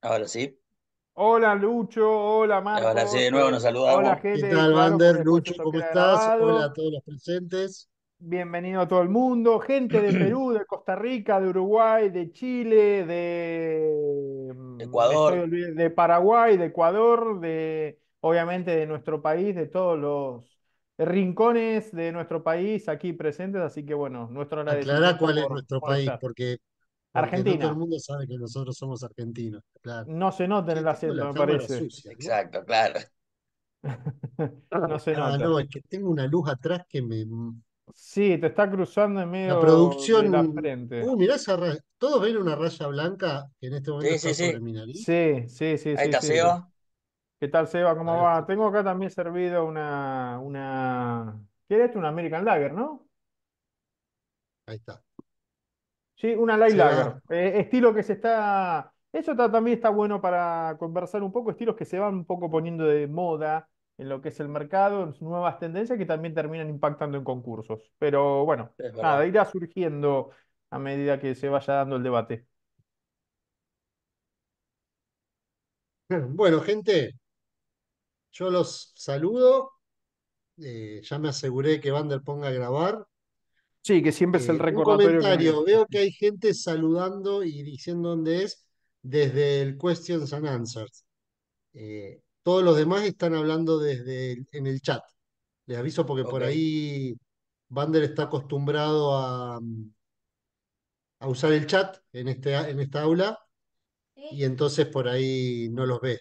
Ahora sí. Hola Lucho, hola Marco. Ahora sí, de nuevo nos saludamos. Hola gente. ¿Qué tal, Vander? Lucho, ¿cómo estás? Hola a todos los presentes. Bienvenido a todo el mundo. Gente de Perú, de Costa Rica, de Uruguay, de Chile, de mm, Ecuador. De, Paraguay, de Ecuador, de obviamente de nuestro país, de todos los rincones de nuestro país aquí presentes, así que bueno, nuestro agradecimiento. cuál es nuestro país, porque Argentina. todo el mundo sabe que nosotros somos argentinos. No se nota en el acento, me parece. Exacto, claro. no se ah, nota. no, es que tengo una luz atrás que me. Sí, te está cruzando en medio la producción, la frente. Uh, mirá esa raya. ¿Todos ven una raya blanca que en este momento sí, está sí, sobre sí. Sí, sí, sí. Ahí está Seba. ¿Qué tal, Seba? ¿Cómo va? Tengo acá también servido una, una... ¿Qué esto? Un American Lager, ¿no? Ahí está. Sí, una light eh, estilo que se está. Eso también está bueno para conversar un poco, estilos que se van un poco poniendo de moda en lo que es el mercado, en nuevas tendencias que también terminan impactando en concursos. Pero bueno, nada, irá surgiendo a medida que se vaya dando el debate. Bueno, gente, yo los saludo. Eh, ya me aseguré que Vander ponga a grabar. Sí, que siempre es el eh, recordatorio. Un comentario. Veo que hay gente saludando y diciendo dónde es desde el Questions and Answers. Eh, todos los demás están hablando desde en el chat. Les aviso porque por ahí Bander está acostumbrado a, mm, a usar el chat en, este, en esta aula y entonces por ahí no los ve.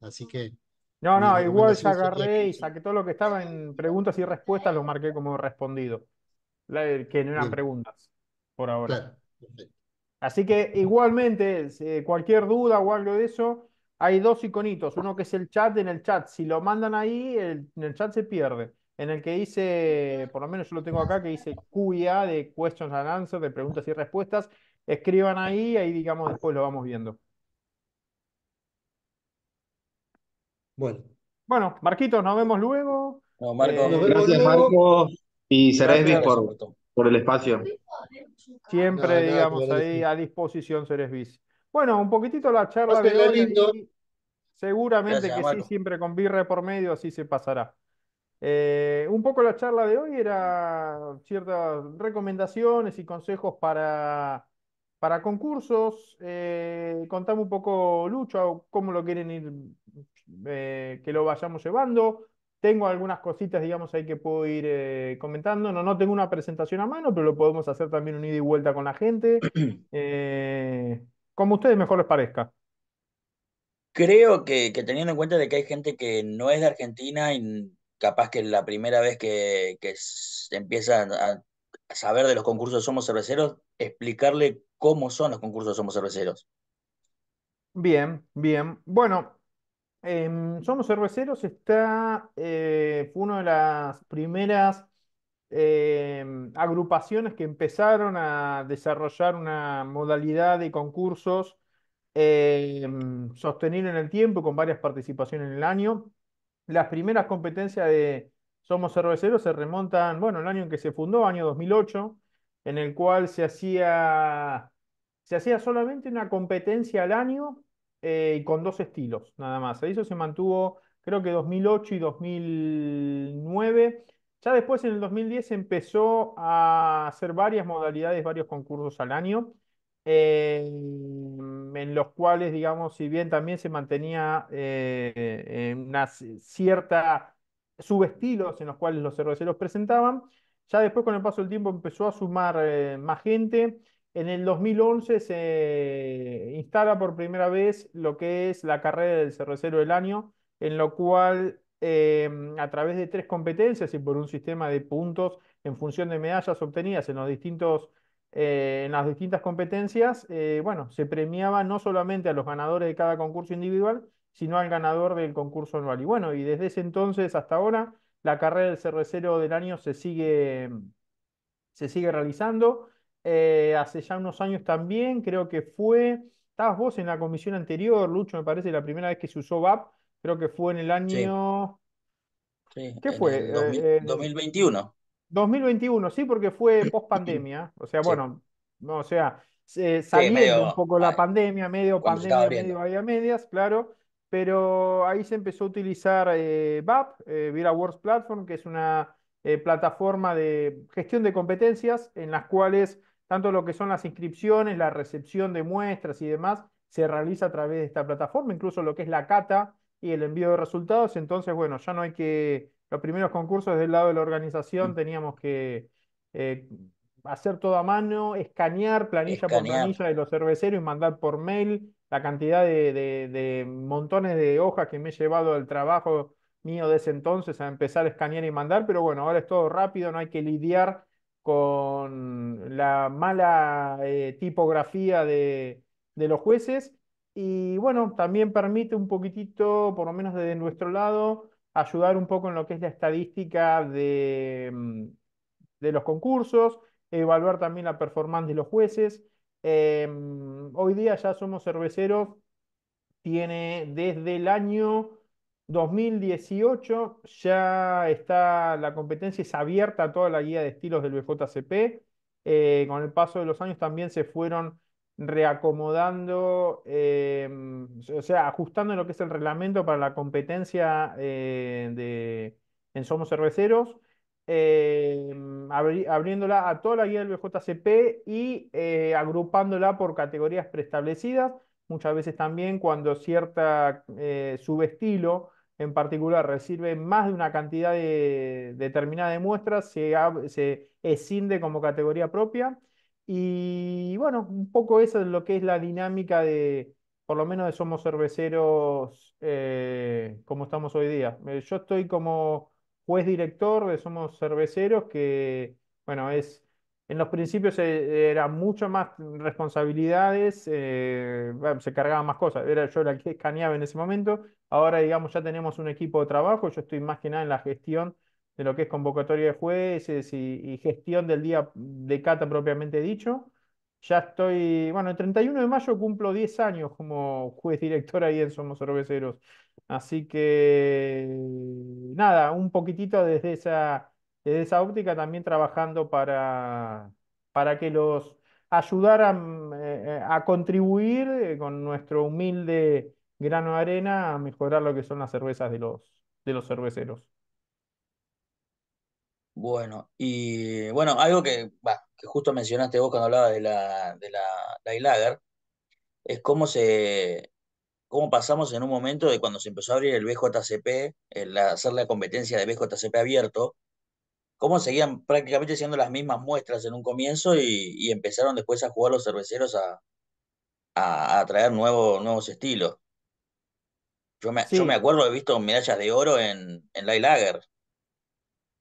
Así que. No, no, igual ya agarré y saqué todo lo que estaba en preguntas y respuestas, lo marqué como respondido que no eran preguntas por ahora. Así que igualmente, eh, cualquier duda o algo de eso, hay dos iconitos. Uno que es el chat, en el chat, si lo mandan ahí, en el chat se pierde. En el que dice, por lo menos yo lo tengo acá, que dice QA de Questions and Answers, de preguntas y respuestas. Escriban ahí, ahí digamos después lo vamos viendo. Bueno. Bueno, Marquitos, nos vemos luego. Eh, gracias, luego. Marco. Y Ceresbis por, por el espacio. Siempre, digamos, ahí a disposición Ceresbis. Bueno, un poquitito la charla de hoy. Seguramente que sí, siempre con birre por medio, así se pasará. Eh, un poco la charla de hoy era ciertas recomendaciones y consejos para, concursos. Eh, contame un poco, Lucho, cómo lo quieren ir, eh, que lo vayamos llevando. Tengo algunas cositas, digamos, ahí que puedo ir eh, comentando. No, no tengo una presentación a mano, pero lo podemos hacer también un ida y vuelta con la gente. Eh, como ustedes mejor les parezca. Creo que, teniendo en cuenta de que hay gente que no es de Argentina y capaz que la primera vez que, empieza a saber de los concursos Somos Cerveceros, explicarle cómo son los concursos Somos Cerveceros. Bien, bien. Bueno, Em, Somos Cerveceros está, eh, fue una de las primeras em, agrupaciones que empezaron a desarrollar una modalidad de concursos em, sostenible en el tiempo, con varias participaciones en el año. Las primeras competencias de Somos Cerveceros se remontan, bueno, el año en que se fundó, año 2008, en el cual se hacía, se hacía solamente una competencia al año y eh, con dos estilos nada más. Eso se mantuvo creo que 2008 y 2009. Ya después en el 2010 empezó a hacer varias modalidades, varios concursos al año, em, en los cuales, digamos, si bien también se mantenía eh, eh, una cierta subestilos en los cuales los cerveceros presentaban, ya después con el paso del tiempo empezó a sumar más gente en el 2011 se instala por primera vez lo que es la carrera del cervecero del año, en lo cual em, a través de tres competencias y por un sistema de puntos en función de medallas obtenidas en los distintos eh, en las distintas competencias, eh, bueno, se premiaba no solamente a los ganadores de cada concurso individual, sino al ganador del concurso anual. Y bueno, y desde ese entonces hasta ahora, la carrera del cervecero del año se sigue, se sigue realizando. Eh, hace ya unos años también, creo que fue, estabas vos en la comisión anterior, Lucho, me parece, la primera vez que se usó VAP, creo que fue en el año... ¿Qué fue? 2021. 2021, eh, eh, sí, porque fue post pandemia, o sea, bueno, no, o sea, saliendo un poco la pandemia, medio pandemia, medio había medias, claro, pero ahí se empezó a utilizar VAP, Vira Works Platform, que es una... plataforma de gestión de competencias en las cuales tanto lo que son las inscripciones, la recepción de muestras y demás, se realiza a través de esta plataforma, incluso lo que es la cata y el envío de resultados. Entonces, bueno, ya no hay que, los primeros concursos del lado de la organización mm. teníamos que eh, hacer todo a mano, escanear planilla por planilla de los cerveceros y mandar por mail la cantidad de, de montones de hojas que me he llevado al trabajo mío de ese entonces a empezar a escanear y mandar, pero bueno, ahora es todo rápido, no hay que lidiar con la mala eh, tipografía de, los jueces. Y bueno, también permite un poquitito, por lo menos desde nuestro lado, ayudar un poco en lo que es la estadística de, mm, los concursos, evaluar también la performance de los jueces. Eh, mm, hoy día ya somos cerveceros, tiene desde el año 2018 ya está, la competencia es abierta a toda la guía de estilos del BJCP. Eh, con el paso de los años también se fueron reacomodando, em, o sea, ajustando lo que es el reglamento para la competencia eh, de, en Somos Cerveceros, em, abriéndola a toda la guía del BJCP y eh, agrupándola por categorías preestablecidas. Muchas veces también cuando cierta subestilo en particular recibe más de una cantidad de, determinada de muestras, se, se escinde como categoría propia. Y bueno, un poco eso es lo que es la dinámica de, por lo menos de Somos Cerveceros eh, como estamos hoy día. Eh, yo estoy como juez director de Somos Cerveceros, que bueno, es en los principios eh, eran mucho más responsabilidades, eh, se cargaban más cosas. Era yo la que escaneaba en ese momento. Ahora, digamos, ya tenemos un equipo de trabajo. Yo estoy más que nada en la gestión de lo que es convocatoria de jueces y, gestión del día de cata propiamente dicho. Ya estoy, bueno, el 31 de mayo cumplo 10 años como juez director ahí en Somos Cerveceros. Así que, nada, un poquitito desde esa desde esa óptica también trabajando para, para que los ayudaran eh, a contribuir eh, con nuestro humilde grano de arena a mejorar lo que son las cervezas de los, de los cerveceros. Bueno, y bueno, algo que, justo mencionaste vos cuando hablabas de la, de la, Lager, es cómo se, cómo pasamos en un momento de cuando se empezó a abrir el BJCP, el hacer la competencia de BJCP abierto, cómo seguían prácticamente siendo las mismas muestras en un comienzo y, empezaron después a jugar los cerveceros a, traer nuevos estilos. Yo me, yo me acuerdo, he visto medallas de oro en, en Light Lager.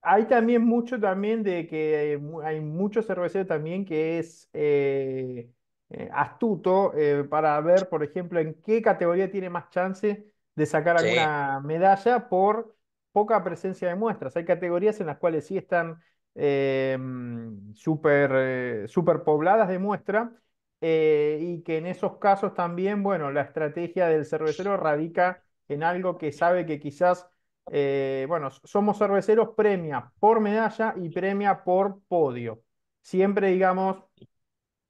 Hay también mucho también de que eh, hay muchos cerveceros también que es eh, eh, astuto para ver, por ejemplo, en qué categoría tiene más chance de sacar alguna medalla por poca presencia de muestras. Hay categorías en las cuales sí están eh, eh, súper pobladas de muestra eh, y que en esos casos también, bueno, la estrategia del cervecero radica en algo que sabe que quizás, bueno, somos cerveceros, premia por medalla y premia por podio. Siempre, digamos,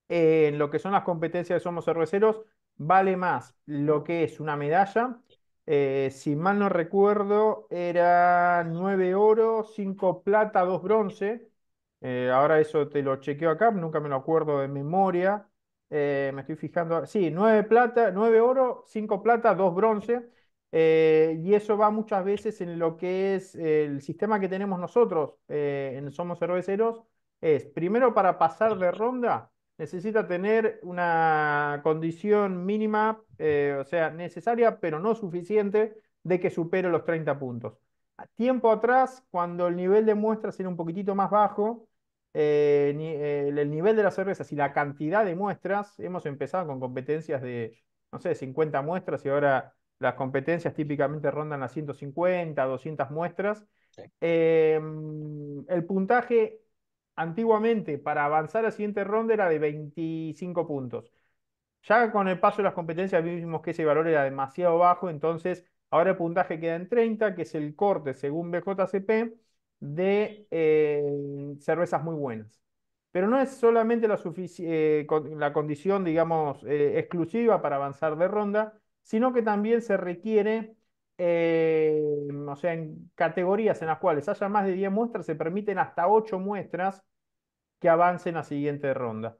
en lo que son las competencias de somos cerveceros, vale más lo que es una medalla eh, si mal no recuerdo, era 9 oro, 5 plata, 2 bronce. Eh, ahora eso te lo chequeo acá, nunca me lo acuerdo de memoria. Eh, me estoy fijando. Ah, sí, 9 plata, 9 oro, 5 plata, 2 bronce. y eso va muchas veces en lo que es el sistema que tenemos nosotros en Somos Cerveceros. Es primero para pasar de ronda, necesita tener una condición mínima, eh, o sea, necesaria, pero no suficiente, de que supere los 30 puntos. A tiempo atrás, cuando el nivel de muestras era un poquitito más bajo, eh, eh, el nivel de las cervezas y la cantidad de muestras, hemos empezado con competencias de, no sé, 50 muestras y ahora las competencias típicamente rondan a 150, 200 muestras. Em, el puntaje antiguamente para avanzar a la siguiente ronda era de 25 puntos. Ya con el paso de las competencias vimos que ese valor era demasiado bajo, entonces ahora el puntaje queda en 30, que es el corte, según BJCP, de eh, cervezas muy buenas. Pero no es solamente la, eh, condición, digamos, eh, exclusiva para avanzar de ronda, sino que también se requiere eh, o sea, en categorías en las cuales haya más de 10 muestras, se permiten hasta 8 muestras que avancen a siguiente ronda.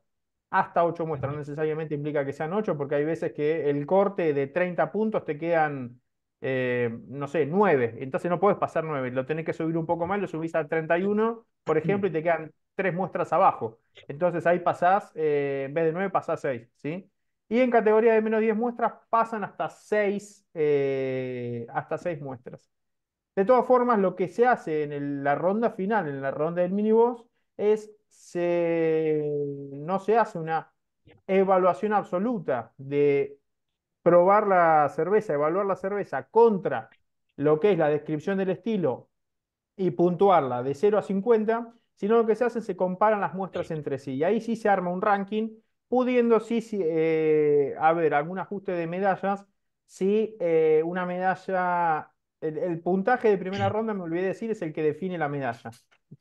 Hasta 8 muestras, no necesariamente implica que sean 8, porque hay veces que el corte de 30 puntos te quedan, eh, no sé, 9. Entonces no puedes pasar 9, lo tenés que subir un poco más, lo subís a 31, por ejemplo, y te quedan 3 muestras abajo. Entonces ahí pasás, eh, en vez de 9, pasás 6, ¿sí? Y en categoría de menos 10 muestras pasan hasta 6, eh, hasta muestras. De todas formas, lo que se hace en la ronda final, en la ronda del miniboss, es no se hace una evaluación absoluta de probar la cerveza, evaluar la cerveza contra lo que es la descripción del estilo y puntuarla de 0 a 50, sino lo que se hace se comparan las muestras entre sí. Y ahí sí se arma un ranking pudiendo sí, eh, a ver, algún ajuste de medallas, sí, eh, una medalla, el, puntaje de primera ronda, me olvidé decir, es el que define la medalla.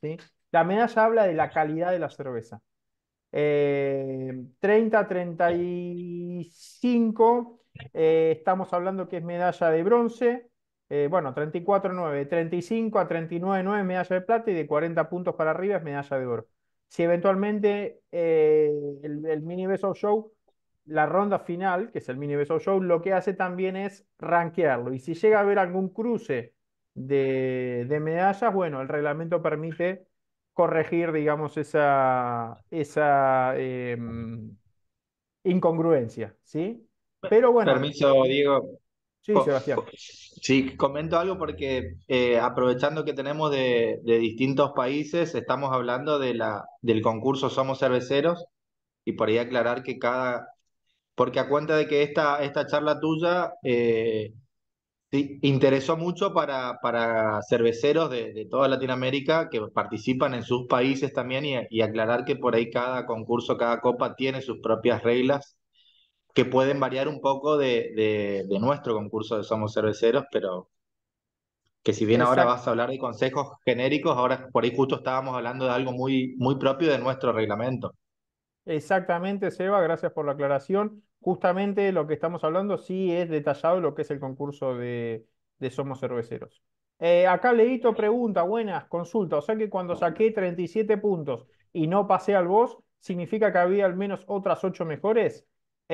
¿sí? La medalla habla de la calidad de la cerveza. Eh, 30, 35, eh, estamos hablando que es medalla de bronce. bueno, 34-9, 35 a 39-9 medalla de plata y de 40 puntos para arriba es medalla de oro si eventualmente eh, el, mini BESO show, la ronda final, que es el mini BESO show, lo que hace también es rankearlo. Y si llega a haber algún cruce de, medallas, bueno, el reglamento permite corregir, digamos, esa, esa em, incongruencia, ¿sí? Pero bueno. Permiso, Diego, Sí, Sebastián. Sí, comento algo porque eh, aprovechando que tenemos de, distintos países, estamos hablando de la, del concurso Somos Cerveceros y por ahí aclarar que cada, porque a cuenta de que esta, esta charla tuya eh, interesó mucho para, para cerveceros de, toda Latinoamérica que participan en sus países también y, y aclarar que por ahí cada concurso, cada copa tiene sus propias reglas que pueden variar un poco de, nuestro concurso de Somos Cerveceros, pero que si bien ahora vas a hablar de consejos genéricos, ahora por ahí justo estábamos hablando de algo muy, muy propio de nuestro reglamento. Exactamente, Seba, gracias por la aclaración. Justamente lo que estamos hablando sí es detallado lo que es el concurso de, Somos Cerveceros. Eh, acá Leito pregunta, buenas, consulta, o sea que cuando saqué 37 puntos y no pasé al BOS, ¿significa que había al menos otras 8 mejores?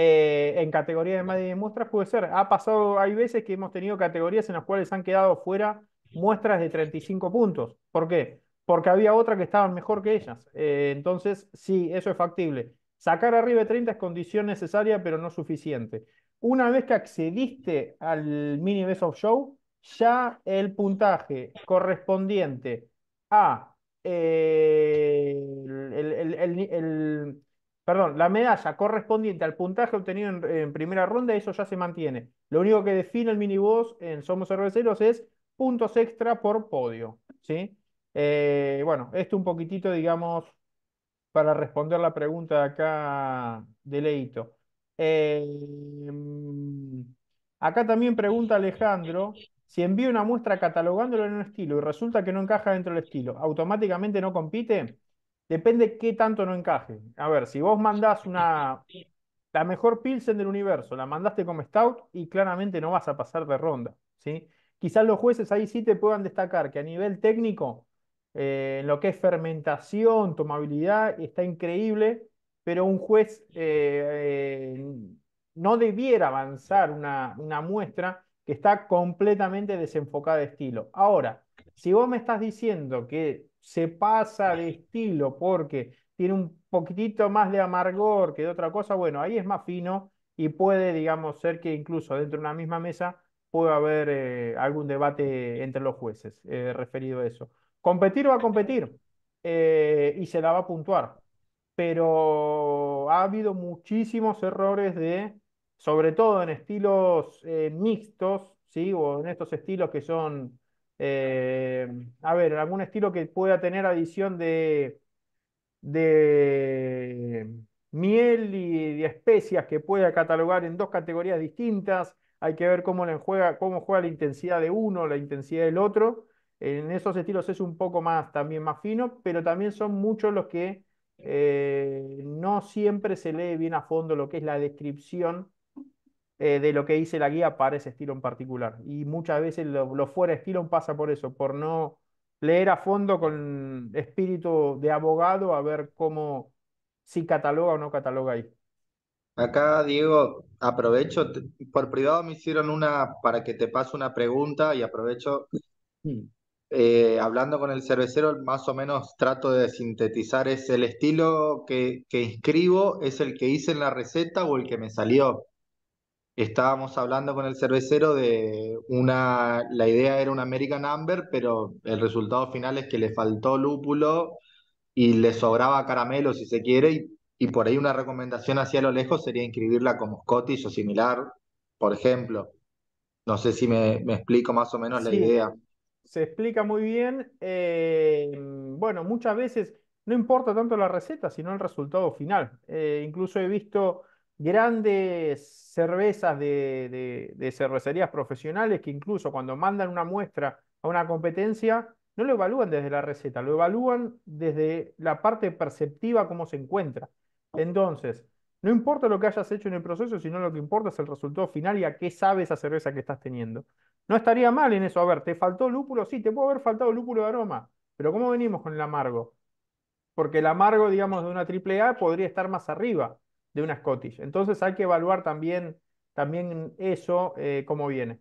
Eh, en en de más de muestras puede ser. Ha pasado, hay veces que hemos tenido categorías en las cuales han quedado fuera muestras de 35 puntos. ¿Por qué? Porque había otra que estaban mejor que ellas. Eh, entonces, sí, eso es factible. Sacar arriba de 30 es condición necesaria, pero no suficiente. Una vez que accediste al mini best of show, ya el puntaje correspondiente a eh, el, perdón, la medalla correspondiente al puntaje obtenido en, primera ronda, eso ya se mantiene. Lo único que define el miniboss en Somos Cerveceros es puntos extra por podio. ¿sí? Eh, bueno, esto un poquitito, digamos, para responder la pregunta de acá de Leito. Eh, acá también pregunta Alejandro, si envía una muestra catalogándolo en un estilo y resulta que no encaja dentro del estilo, ¿automáticamente no compite? Depende qué tanto no encaje. A ver, si vos mandás una. La mejor Pilsen del universo, la mandaste como Stout y claramente no vas a pasar de ronda. ¿sí? Quizás los jueces ahí sí te puedan destacar que a nivel técnico, eh, lo que es fermentación, tomabilidad, está increíble, pero un juez eh, eh, no debiera avanzar una, una muestra que está completamente desenfocada de estilo. Ahora, si vos me estás diciendo que se pasa de estilo porque tiene un poquitito más de amargor que de otra cosa, bueno, ahí es más fino y puede, digamos, ser que incluso dentro de una misma mesa pueda haber eh, algún debate entre los jueces eh, referido a eso. Competir va a competir eh, y se la va a puntuar, pero ha habido muchísimos errores de, sobre todo en estilos mixtos, ¿sí? o en estos estilos que son eh, a ver, algún estilo que pueda tener adición de, miel y de especias que pueda catalogar en dos categorías distintas. Hay que ver cómo, le juega, cómo juega la intensidad de uno, la intensidad del otro. En esos estilos es un poco más, también más fino, pero también son muchos los que eh, no siempre se lee bien a fondo lo que es la descripción eh, de lo que dice la guía para ese estilo en particular. Y muchas veces lo, fuera de estilo pasa por eso, por no leer a fondo con espíritu de abogado a ver cómo, si cataloga o no cataloga ahí. Acá, Diego, aprovecho, por privado me hicieron una para que te pase una pregunta y aprovecho, mm. eh, hablando con el cervecero, más o menos trato de sintetizar, ¿es el estilo que, que inscribo, es el que hice en la receta o el que me salió? estábamos hablando con el cervecero de una, la idea era un American Amber, pero el resultado final es que le faltó lúpulo y le sobraba caramelo si se quiere, y, por ahí una recomendación hacia lo lejos sería inscribirla como Scottish o similar, por ejemplo. No sé si me, explico más o menos la idea. Se explica muy bien. Eh, bueno, muchas veces no importa tanto la receta, sino el resultado final. Eh, incluso he visto grandes cervezas de, cervecerías profesionales que incluso cuando mandan una muestra a una competencia, no lo evalúan desde la receta, lo evalúan desde la parte perceptiva, cómo se encuentra. Entonces, no importa lo que hayas hecho en el proceso, sino lo que importa es el resultado final y a qué sabe esa cerveza que estás teniendo. No estaría mal en eso, a ver, ¿te faltó lúpulo? Sí, te puede haber faltado lúpulo de aroma, pero ¿cómo venimos con el amargo? Porque el amargo, digamos, de una triple A podría estar más arriba de una Scottish. Entonces hay que evaluar también, también eso, como eh, cómo viene.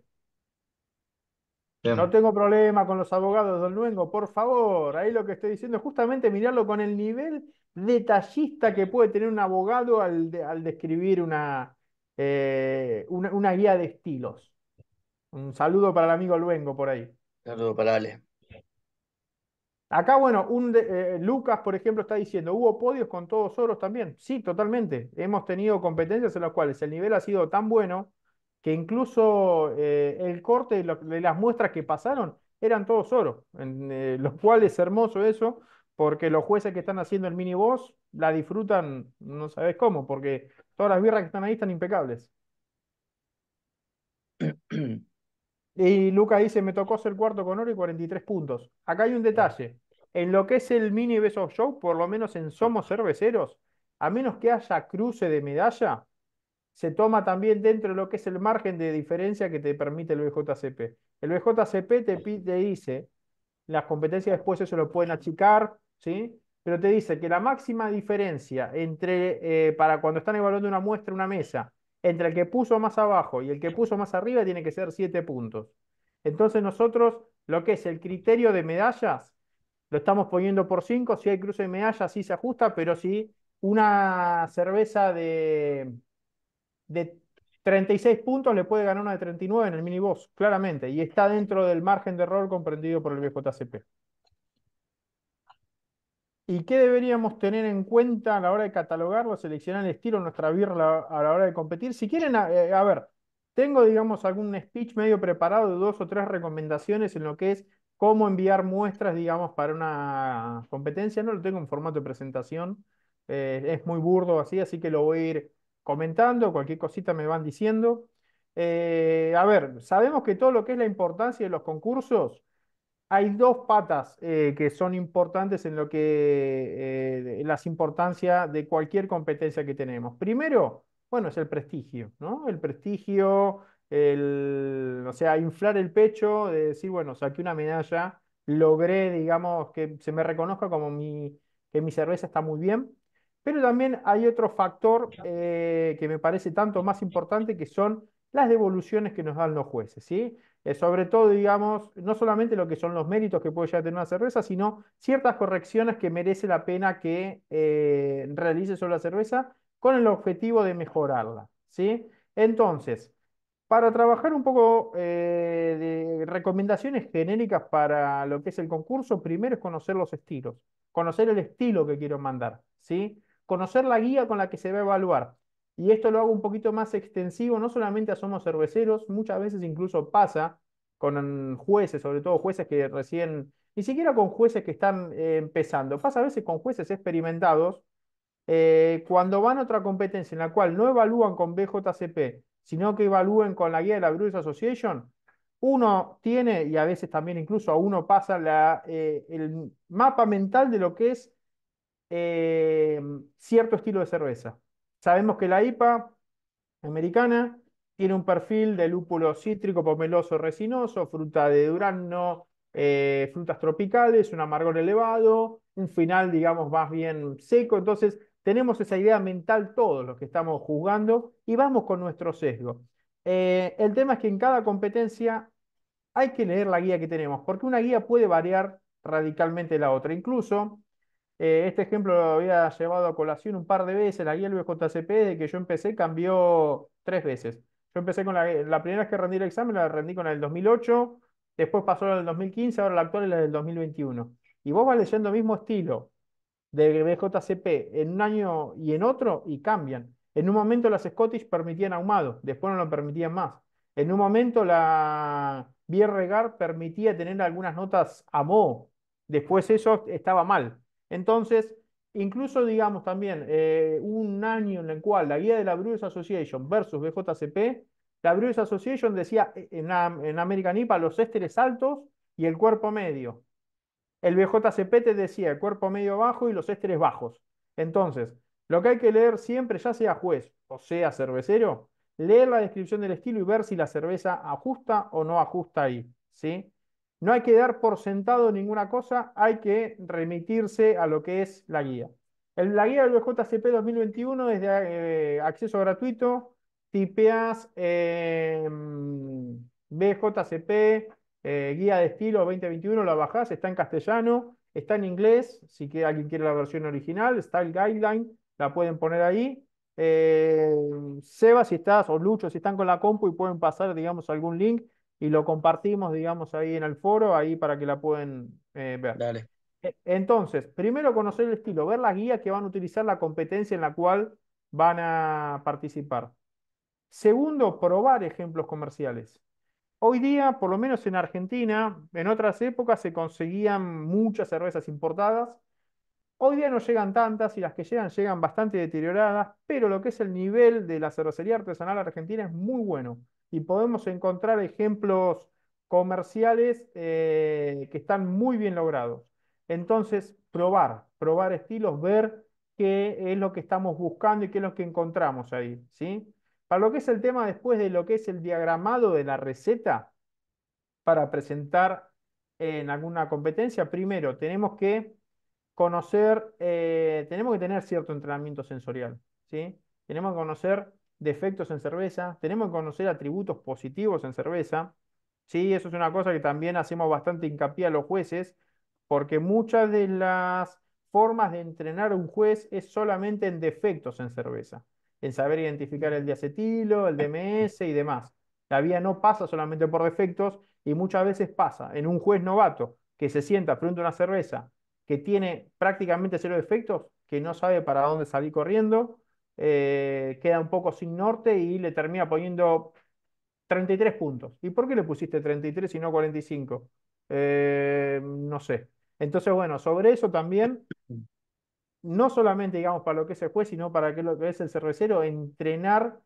No tengo problema con los abogados, don Luengo, por favor. Ahí lo que estoy diciendo es justamente mirarlo con el nivel detallista que puede tener un abogado al, describir eh, una, una guía de estilos. Un saludo para el amigo Luengo por ahí. Saludo para Ale. Acá, bueno, un, eh, Lucas, por ejemplo, está diciendo, hubo podios con todos oros también. Sí, totalmente. Hemos tenido competencias en las cuales el nivel ha sido tan bueno que incluso eh, el corte de, las muestras que pasaron eran todos oros, eh, lo cual es hermoso eso, porque los jueces que están haciendo el mini boss la disfrutan, no sabes cómo, porque todas las birras que están ahí están impecables. Y Luca dice, me tocó ser cuarto con oro y 43 puntos. Acá hay un detalle. En lo que es el mini Best of Show, por lo menos en Somos Cerveceros, a menos que haya cruce de medalla, se toma también dentro de lo que es el margen de diferencia que te permite el BJCP. El BJCP te, te dice, las competencias después eso lo pueden achicar, ¿sí? Pero te dice que la máxima diferencia entre, eh, para cuando están evaluando una muestra, una mesa, entre el que puso más abajo y el que puso más arriba tiene que ser 7 puntos. Entonces nosotros lo que es el criterio de medallas, lo estamos poniendo por 5, si hay cruce de medallas sí se ajusta, pero si una cerveza de, de 36 puntos le puede ganar una de 39 en el miniboss, claramente, y está dentro del margen de error comprendido por el BJCP. ¿Y qué deberíamos tener en cuenta a la hora de o seleccionar el estilo, nuestra birra a la hora de competir? Si quieren, eh, a, ver, tengo, digamos, algún speech medio preparado de dos o tres recomendaciones en lo que es cómo enviar muestras, digamos, para una competencia. No lo tengo en formato de presentación. Eh, es muy burdo así, así que lo voy a ir comentando. Cualquier cosita me van diciendo. Eh, a ver, sabemos que todo lo que es la importancia de los concursos hay dos patas eh, que son importantes en lo que eh, las importancias de cualquier competencia que tenemos. Primero, bueno, es el prestigio, ¿no? El prestigio, el, o sea, inflar el pecho, de decir, bueno, saqué una medalla, logré, digamos, que se me reconozca como mi, que mi cerveza está muy bien. Pero también hay otro factor eh, que me parece tanto más importante, que son las devoluciones que nos dan los jueces, ¿sí? Eh, sobre todo, digamos, no solamente lo que son los méritos que puede ya tener una cerveza, sino ciertas correcciones que merece la pena que eh, realice sobre la cerveza con el objetivo de mejorarla, ¿sí? Entonces, para trabajar un poco eh, de recomendaciones genéricas para lo que es el concurso, primero es conocer los estilos, conocer el estilo que quiero mandar, ¿sí? Conocer la guía con la que se va a evaluar. Y esto lo hago un poquito más extensivo, no solamente a somos cerveceros, muchas veces incluso pasa con jueces, sobre todo jueces que recién, ni siquiera con jueces que están eh, empezando, pasa a veces con jueces experimentados, eh, cuando van a otra competencia en la cual no evalúan con BJCP, sino que evalúen con la guía de la Brewers Association, uno tiene, y a veces también incluso a uno pasa la, eh, el mapa mental de lo que es cierto estilo de cerveza. Sabemos que la IPA americana tiene un perfil de lúpulo cítrico, pomeloso, resinoso, fruta de durazno, eh, frutas tropicales, un amargor elevado, un final, digamos, más bien seco. Entonces, tenemos esa idea mental todos los que estamos juzgando y vamos con nuestro sesgo. Eh, el tema es que en cada competencia hay que leer la guía que tenemos, porque una guía puede variar radicalmente la otra. Incluso eh, este ejemplo lo había llevado a colación un par de veces. La guía del BJCP, de que yo empecé, cambió tres veces. Yo empecé con la, primera vez que rendí el examen, la rendí con el 2008, después pasó la del 2015, ahora la actual es la del 2021. Y vos vas leyendo el mismo estilo del BJCP en un año y en otro y cambian. En un momento las Scottish permitían ahumado, después no lo permitían más. En un momento la Bierregar permitía tener algunas notas a mo, después eso estaba mal. Entonces, incluso digamos también eh, un año en el cual la guía de la Brewers Association versus BJCP, la Brewers Association decía eh, en, América American los ésteres altos y el cuerpo medio. El BJCP te decía el cuerpo medio bajo y los ésteres bajos. Entonces, lo que hay que leer siempre, ya sea juez o sea cervecero, leer la descripción del estilo y ver si la cerveza ajusta o no ajusta ahí. ¿sí? No hay que dar por sentado ninguna cosa, hay que remitirse a lo que es la guía. la guía del BJCP 2021 es de eh, acceso gratuito, tipeas em, BJCP, eh, guía de estilo 2021, la bajás, está en castellano, está en inglés, si que alguien quiere la versión original, está el guideline, la pueden poner ahí. Eh, Seba, si estás, o Lucho, si están con la compu y pueden pasar, digamos, algún link y lo compartimos, digamos, ahí en el foro, ahí para que la pueden eh, ver. E, entonces, primero conocer el estilo, ver las guías que van a utilizar la competencia en la cual van a participar. Segundo, probar ejemplos comerciales. Hoy día, por lo menos en Argentina, en otras épocas se conseguían muchas cervezas importadas. Hoy día no llegan tantas y las que llegan llegan bastante deterioradas, pero lo que es el nivel de la cervecería artesanal argentina es muy bueno y podemos encontrar ejemplos comerciales eh, que están muy bien logrados. Entonces, probar, probar estilos, ver qué es lo que estamos buscando y qué es lo que encontramos ahí, ¿sí? Para lo que es el tema después de lo que es el diagramado de la receta para presentar en alguna competencia, primero tenemos que conocer, eh, tenemos que tener cierto entrenamiento sensorial, ¿sí? Tenemos que conocer defectos en cerveza, tenemos que conocer atributos positivos en cerveza. Sí, eso es una cosa que también hacemos bastante hincapié a los jueces, porque muchas de las formas de entrenar a un juez es solamente en defectos en cerveza, en saber identificar el diacetilo, el DMS y demás. La vía no pasa solamente por defectos y muchas veces pasa en un juez novato que se sienta frente a una cerveza que tiene prácticamente cero defectos, que no sabe para dónde salir corriendo, eh, queda un poco sin norte y le termina poniendo 33 puntos. ¿Y por qué le pusiste 33 y no 45? Eh, no sé. Entonces, bueno, sobre eso también, no solamente, digamos, para lo que es el juez, sino para lo que es el cervecero, entrenar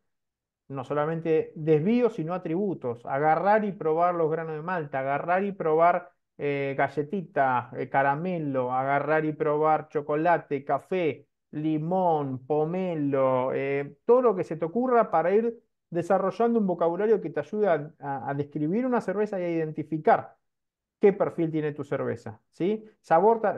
no solamente desvíos, sino atributos. Agarrar y probar los granos de malta, agarrar y probar eh, galletitas galletita, caramelo, agarrar y probar chocolate, café, limón, pomelo, eh, todo lo que se te ocurra para ir desarrollando un vocabulario que te ayude a, describir una cerveza y a identificar qué perfil tiene tu cerveza.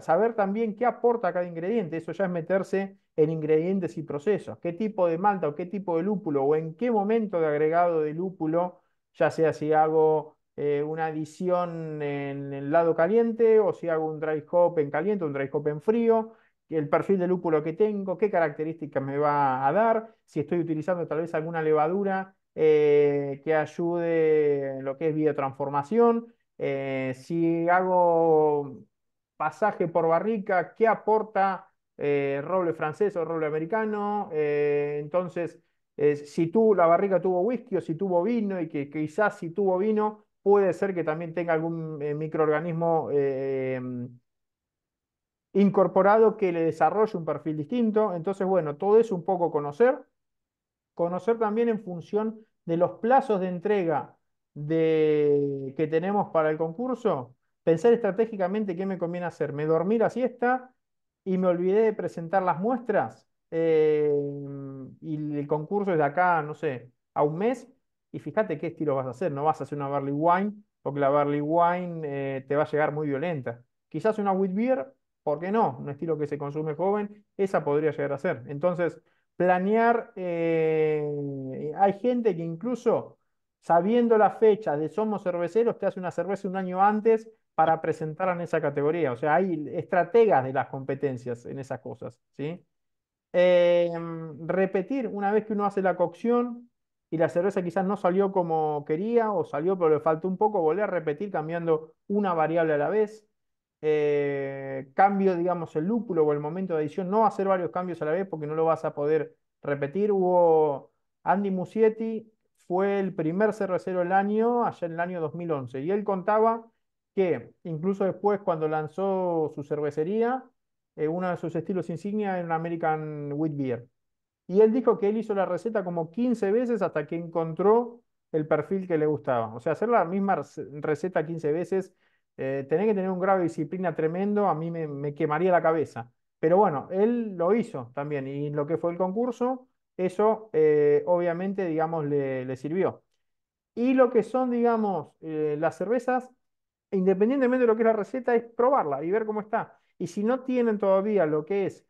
saber también qué aporta cada ingrediente, eso ya es meterse en ingredientes y procesos, qué tipo de malta o qué tipo de lúpulo o en qué momento de agregado de lúpulo, ya sea si hago eh, una adición en el lado caliente o si hago un dry hop en caliente, un dry hop en frío, el perfil de lúpulo que tengo, qué características me va a dar, si estoy utilizando tal vez alguna levadura eh, que ayude en lo que es biotransformación, eh, si hago pasaje por barrica, qué aporta eh, roble francés o roble americano, entonces si tú, la barrica tuvo whisky o si tuvo vino y que, quizás si tuvo vino puede ser que también tenga algún microorganismo incorporado que le desarrolle un perfil distinto. Entonces, bueno, todo es un poco conocer, conocer también en función de los plazos de entrega de, que tenemos para el concurso, pensar estratégicamente qué me conviene hacer. ¿Me dormí la siesta y me olvidé de presentar las muestras? Eh, y el concurso es de acá, no sé, a un mes. Y fíjate qué estilo vas a hacer. No vas a hacer una barley wine, porque la barley wine eh, te va a llegar muy violenta. Quizás una wheat beer ¿por qué no? Un estilo que se consume joven, esa podría llegar a ser. Entonces, planear, eh, hay gente que incluso sabiendo la fecha de somos cerveceros, te hace una cerveza un año antes para presentar en esa categoría. O sea, hay estrategas de las competencias en esas cosas, ¿sí? Em, repetir, una vez que uno hace la cocción y la cerveza quizás no salió como quería o salió pero le faltó un poco, volver a repetir cambiando una variable a la vez. Eh, cambio digamos, el lúpulo o el momento de adición, no hacer varios cambios a la vez porque no lo vas a poder repetir. Hubo Andy Musietti fue el primer cervecero del año, allá en el año 2011, y él contaba que incluso después cuando lanzó su cervecería, eh, uno de sus estilos insignia era American Wheat Beer. Y él dijo que él hizo la receta como 15 veces hasta que encontró el perfil que le gustaba. O sea, hacer la misma receta 15 veces eh, que tener un grado de disciplina tremendo, a mí me, quemaría la cabeza. Pero bueno, él lo hizo también y lo que fue el concurso, eso eh, obviamente, digamos, le, sirvió. Y lo que son, digamos, eh, las cervezas, independientemente de lo que es la receta, es probarla y ver cómo está. Y si no tienen todavía lo que es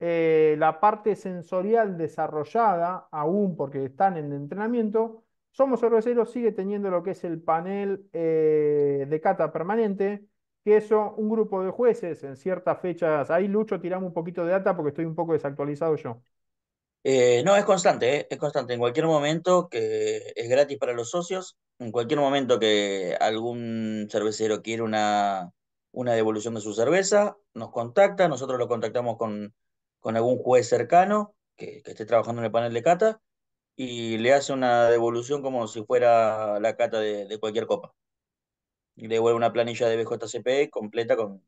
eh, la parte sensorial desarrollada aún porque están en entrenamiento, somos Cerveceros sigue teniendo lo que es el panel eh, de cata permanente, que eso, un grupo de jueces en ciertas fechas. Ahí, Lucho, tiramos un poquito de data porque estoy un poco desactualizado yo. Eh, no, es constante, eh, es constante. En cualquier momento que es gratis para los socios, en cualquier momento que algún cervecero quiere una, una devolución de su cerveza, nos contacta, nosotros lo contactamos con, con algún juez cercano que, esté trabajando en el panel de cata y le hace una devolución como si fuera la cata de, cualquier copa. Y devuelve una planilla de BJCP completa con...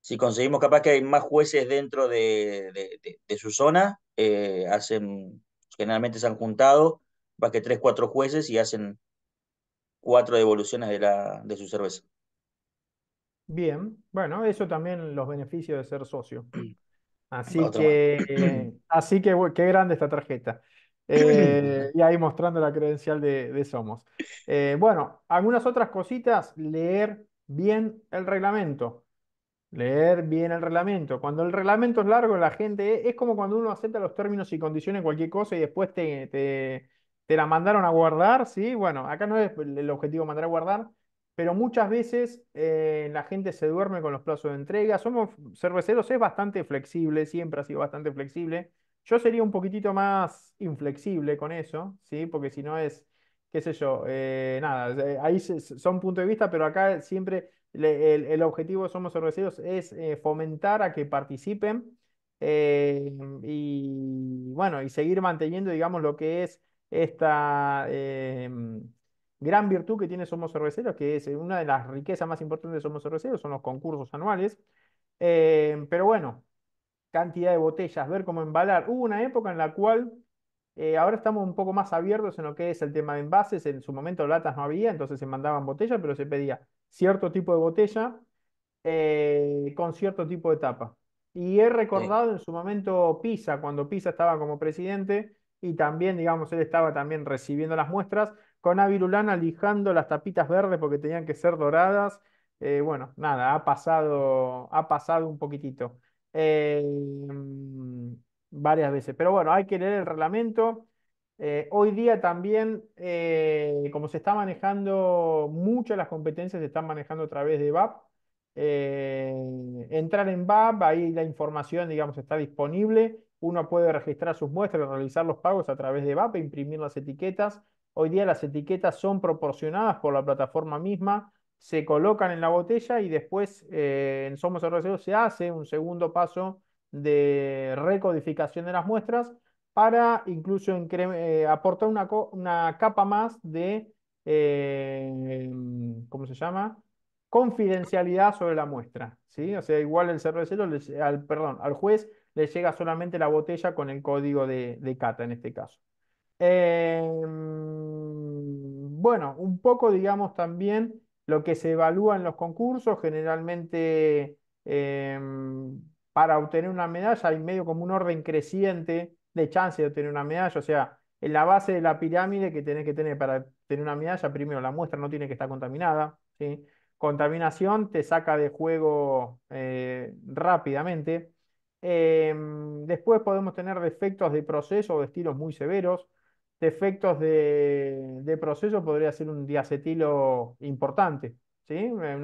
Si conseguimos capaz que hay más jueces dentro de, su zona, eh, hacen, generalmente se han juntado, para que tres, cuatro jueces y hacen cuatro devoluciones de, la, de su cerveza. Bien, bueno, eso también los beneficios de ser socio. Así que, así que qué grande esta tarjeta. Eh, y ahí mostrando la credencial de, Somos. Eh, bueno, algunas otras cositas, leer bien el reglamento. Leer bien el reglamento. Cuando el reglamento es largo, la gente es como cuando uno acepta los términos y condiciones de cualquier cosa y después te, la mandaron a guardar, ¿sí? Bueno, acá no es el objetivo mandar a guardar, pero muchas veces eh, la gente se duerme con los plazos de entrega. Somos cerveceros, es bastante flexible, siempre ha sido bastante flexible yo sería un poquitito más inflexible con eso, ¿sí? Porque si no es, qué sé yo, eh, nada, eh, ahí son puntos de vista, pero acá siempre el, objetivo de Somos Cerveceros es eh, fomentar a que participen y, bueno, y seguir manteniendo, digamos, lo que es esta gran virtud que tiene Somos Cerveceros, que es una de las riquezas más importantes de Somos Cerveceros, son los concursos anuales. pero bueno, cantidad de botellas, ver cómo embalar. Hubo una época en la cual eh, ahora estamos un poco más abiertos en lo que es el tema de envases. En su momento latas no había, entonces se mandaban botellas, pero se pedía cierto tipo de botella eh, con cierto tipo de tapa. Y he recordado en su momento Pisa, cuando Pisa estaba como presidente y también, digamos, él estaba también recibiendo las muestras, con Avirulana lijando las tapitas verdes porque tenían que ser doradas. Eh, bueno, nada, ha pasado, ha pasado un poquitito. Eh, mm, varias veces. Pero bueno, hay que leer el reglamento. Eh, hoy día también, eh, como se está manejando de las competencias, se están manejando a través de VAP. entrar en VAP, ahí la información, digamos, está disponible. Uno puede registrar sus muestras, realizar los pagos a través de VAP, e imprimir las etiquetas. Hoy día las etiquetas son proporcionadas por la plataforma misma se colocan en la botella y después eh, en Somos Cerveceros se hace un segundo paso de recodificación de las muestras para incluso eh, aportar una, capa más de, eh, ¿cómo se llama? Confidencialidad sobre la muestra, ¿sí? O sea, igual el cervecero, al, perdón, al juez le llega solamente la botella con el código de cata en este caso. Em, bueno, un poco, digamos, también lo que se evalúa en los concursos, generalmente em, para obtener una medalla hay medio como un orden creciente de chance de obtener una medalla, o sea, en la base de la pirámide que tenés que tener para tener una medalla, primero la muestra no tiene que estar contaminada, ¿sí? Contaminación te saca de juego eh, rápidamente. Em, después podemos tener defectos de proceso o de estilos muy severos. Defectos de, proceso podría ser un diacetilo importante, ¿sí? un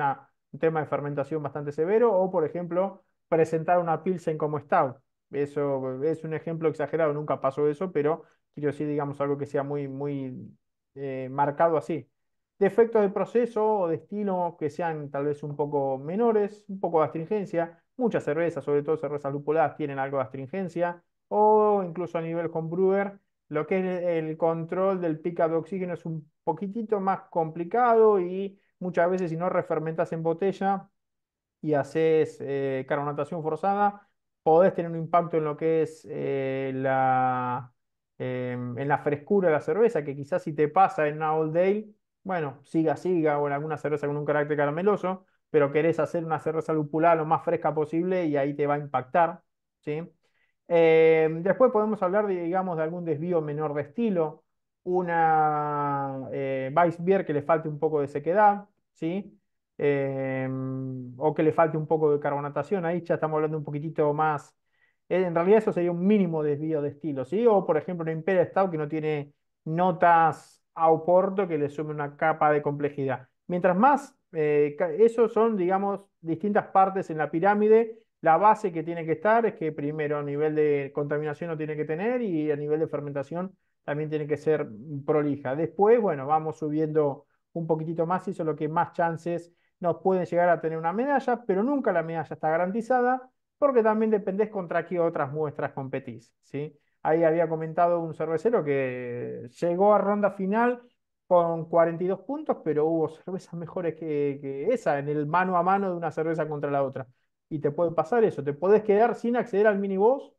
tema de fermentación bastante severo, o por ejemplo, presentar una Pilsen como Stout. Eso es un ejemplo exagerado, nunca pasó eso, pero quiero decir, digamos, algo que sea muy, muy eh, marcado así. Defectos de proceso o de estilo que sean tal vez un poco menores, un poco de astringencia. Muchas cervezas, sobre todo cervezas lupuladas, tienen algo de astringencia. O incluso a nivel con brewer, lo que es el control del pica de oxígeno es un poquitito más complicado y muchas veces si no refermentas en botella y haces eh, carbonatación forzada, podés tener un impacto en lo que es eh, la, em, en la frescura de la cerveza, que quizás si te pasa en una Old Day, bueno, siga, siga, o en alguna cerveza con un carácter carameloso, pero querés hacer una cerveza lupular lo más fresca posible y ahí te va a impactar, ¿sí? Eh, después podemos hablar, de, digamos, de algún desvío menor de estilo, una eh, Weissbier que le falte un poco de sequedad, ¿sí? Eh, o que le falte un poco de carbonatación, ahí ya estamos hablando un poquitito más. Eh, en realidad eso sería un mínimo desvío de estilo, ¿sí? O por ejemplo una Impera Stout que no tiene notas a Oporto que le sume una capa de complejidad. Mientras más, eh, esos son, digamos, distintas partes en la pirámide la base que tiene que estar es que primero a nivel de contaminación no tiene que tener y a nivel de fermentación también tiene que ser prolija. Después, bueno, vamos subiendo un poquitito más y eso es lo que más chances nos pueden llegar a tener una medalla, pero nunca la medalla está garantizada porque también dependés contra qué otras muestras competís, ¿sí? Ahí había comentado un cervecero que llegó a ronda final con 42 puntos, pero hubo cervezas mejores que esa en el mano a mano de una cerveza contra la otra y te puede pasar eso. Te podés quedar sin acceder al mini miniboss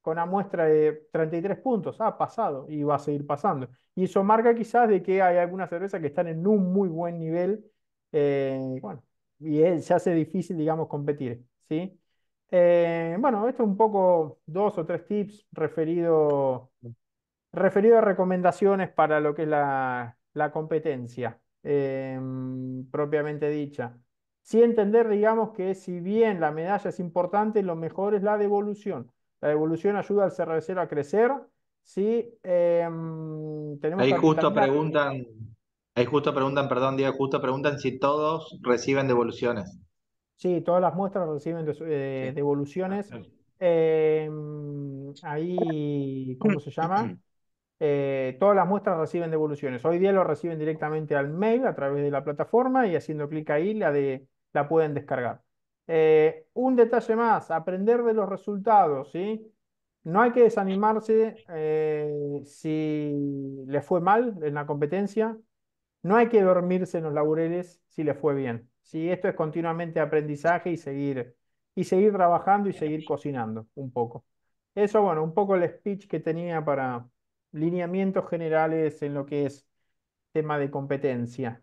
con una muestra de 33 puntos. Ha pasado y va a seguir pasando. Y eso marca quizás de que hay algunas cervezas que están en un muy buen nivel. Eh, bueno, y se hace difícil, digamos, competir. ¿sí? Eh, bueno, esto es un poco dos o tres tips referido, referido a recomendaciones para lo que es la, competencia eh, propiamente dicha. Sí entender, digamos, que si bien la medalla es importante, lo mejor es la devolución. La devolución ayuda al cervecero a crecer. Sí, em, Ahí justo preguntan, ahí justo preguntan, perdón, Diego, justo preguntan si todos reciben devoluciones. Sí, todas las muestras reciben eh, devoluciones. Ah, em, ahí, ¿cómo se llama? Eh, todas las muestras reciben devoluciones. Hoy día lo reciben directamente al mail a través de la plataforma y haciendo clic ahí la de la pueden descargar. Eh, un detalle más, aprender de los resultados, ¿sí? No hay que desanimarse eh, si le fue mal en la competencia. No hay que dormirse en los laureles si le fue bien. si Esto es continuamente aprendizaje y seguir, y seguir trabajando y seguir cocinando un poco. Eso, bueno, un poco el speech que tenía para lineamientos generales en lo que es tema de competencia.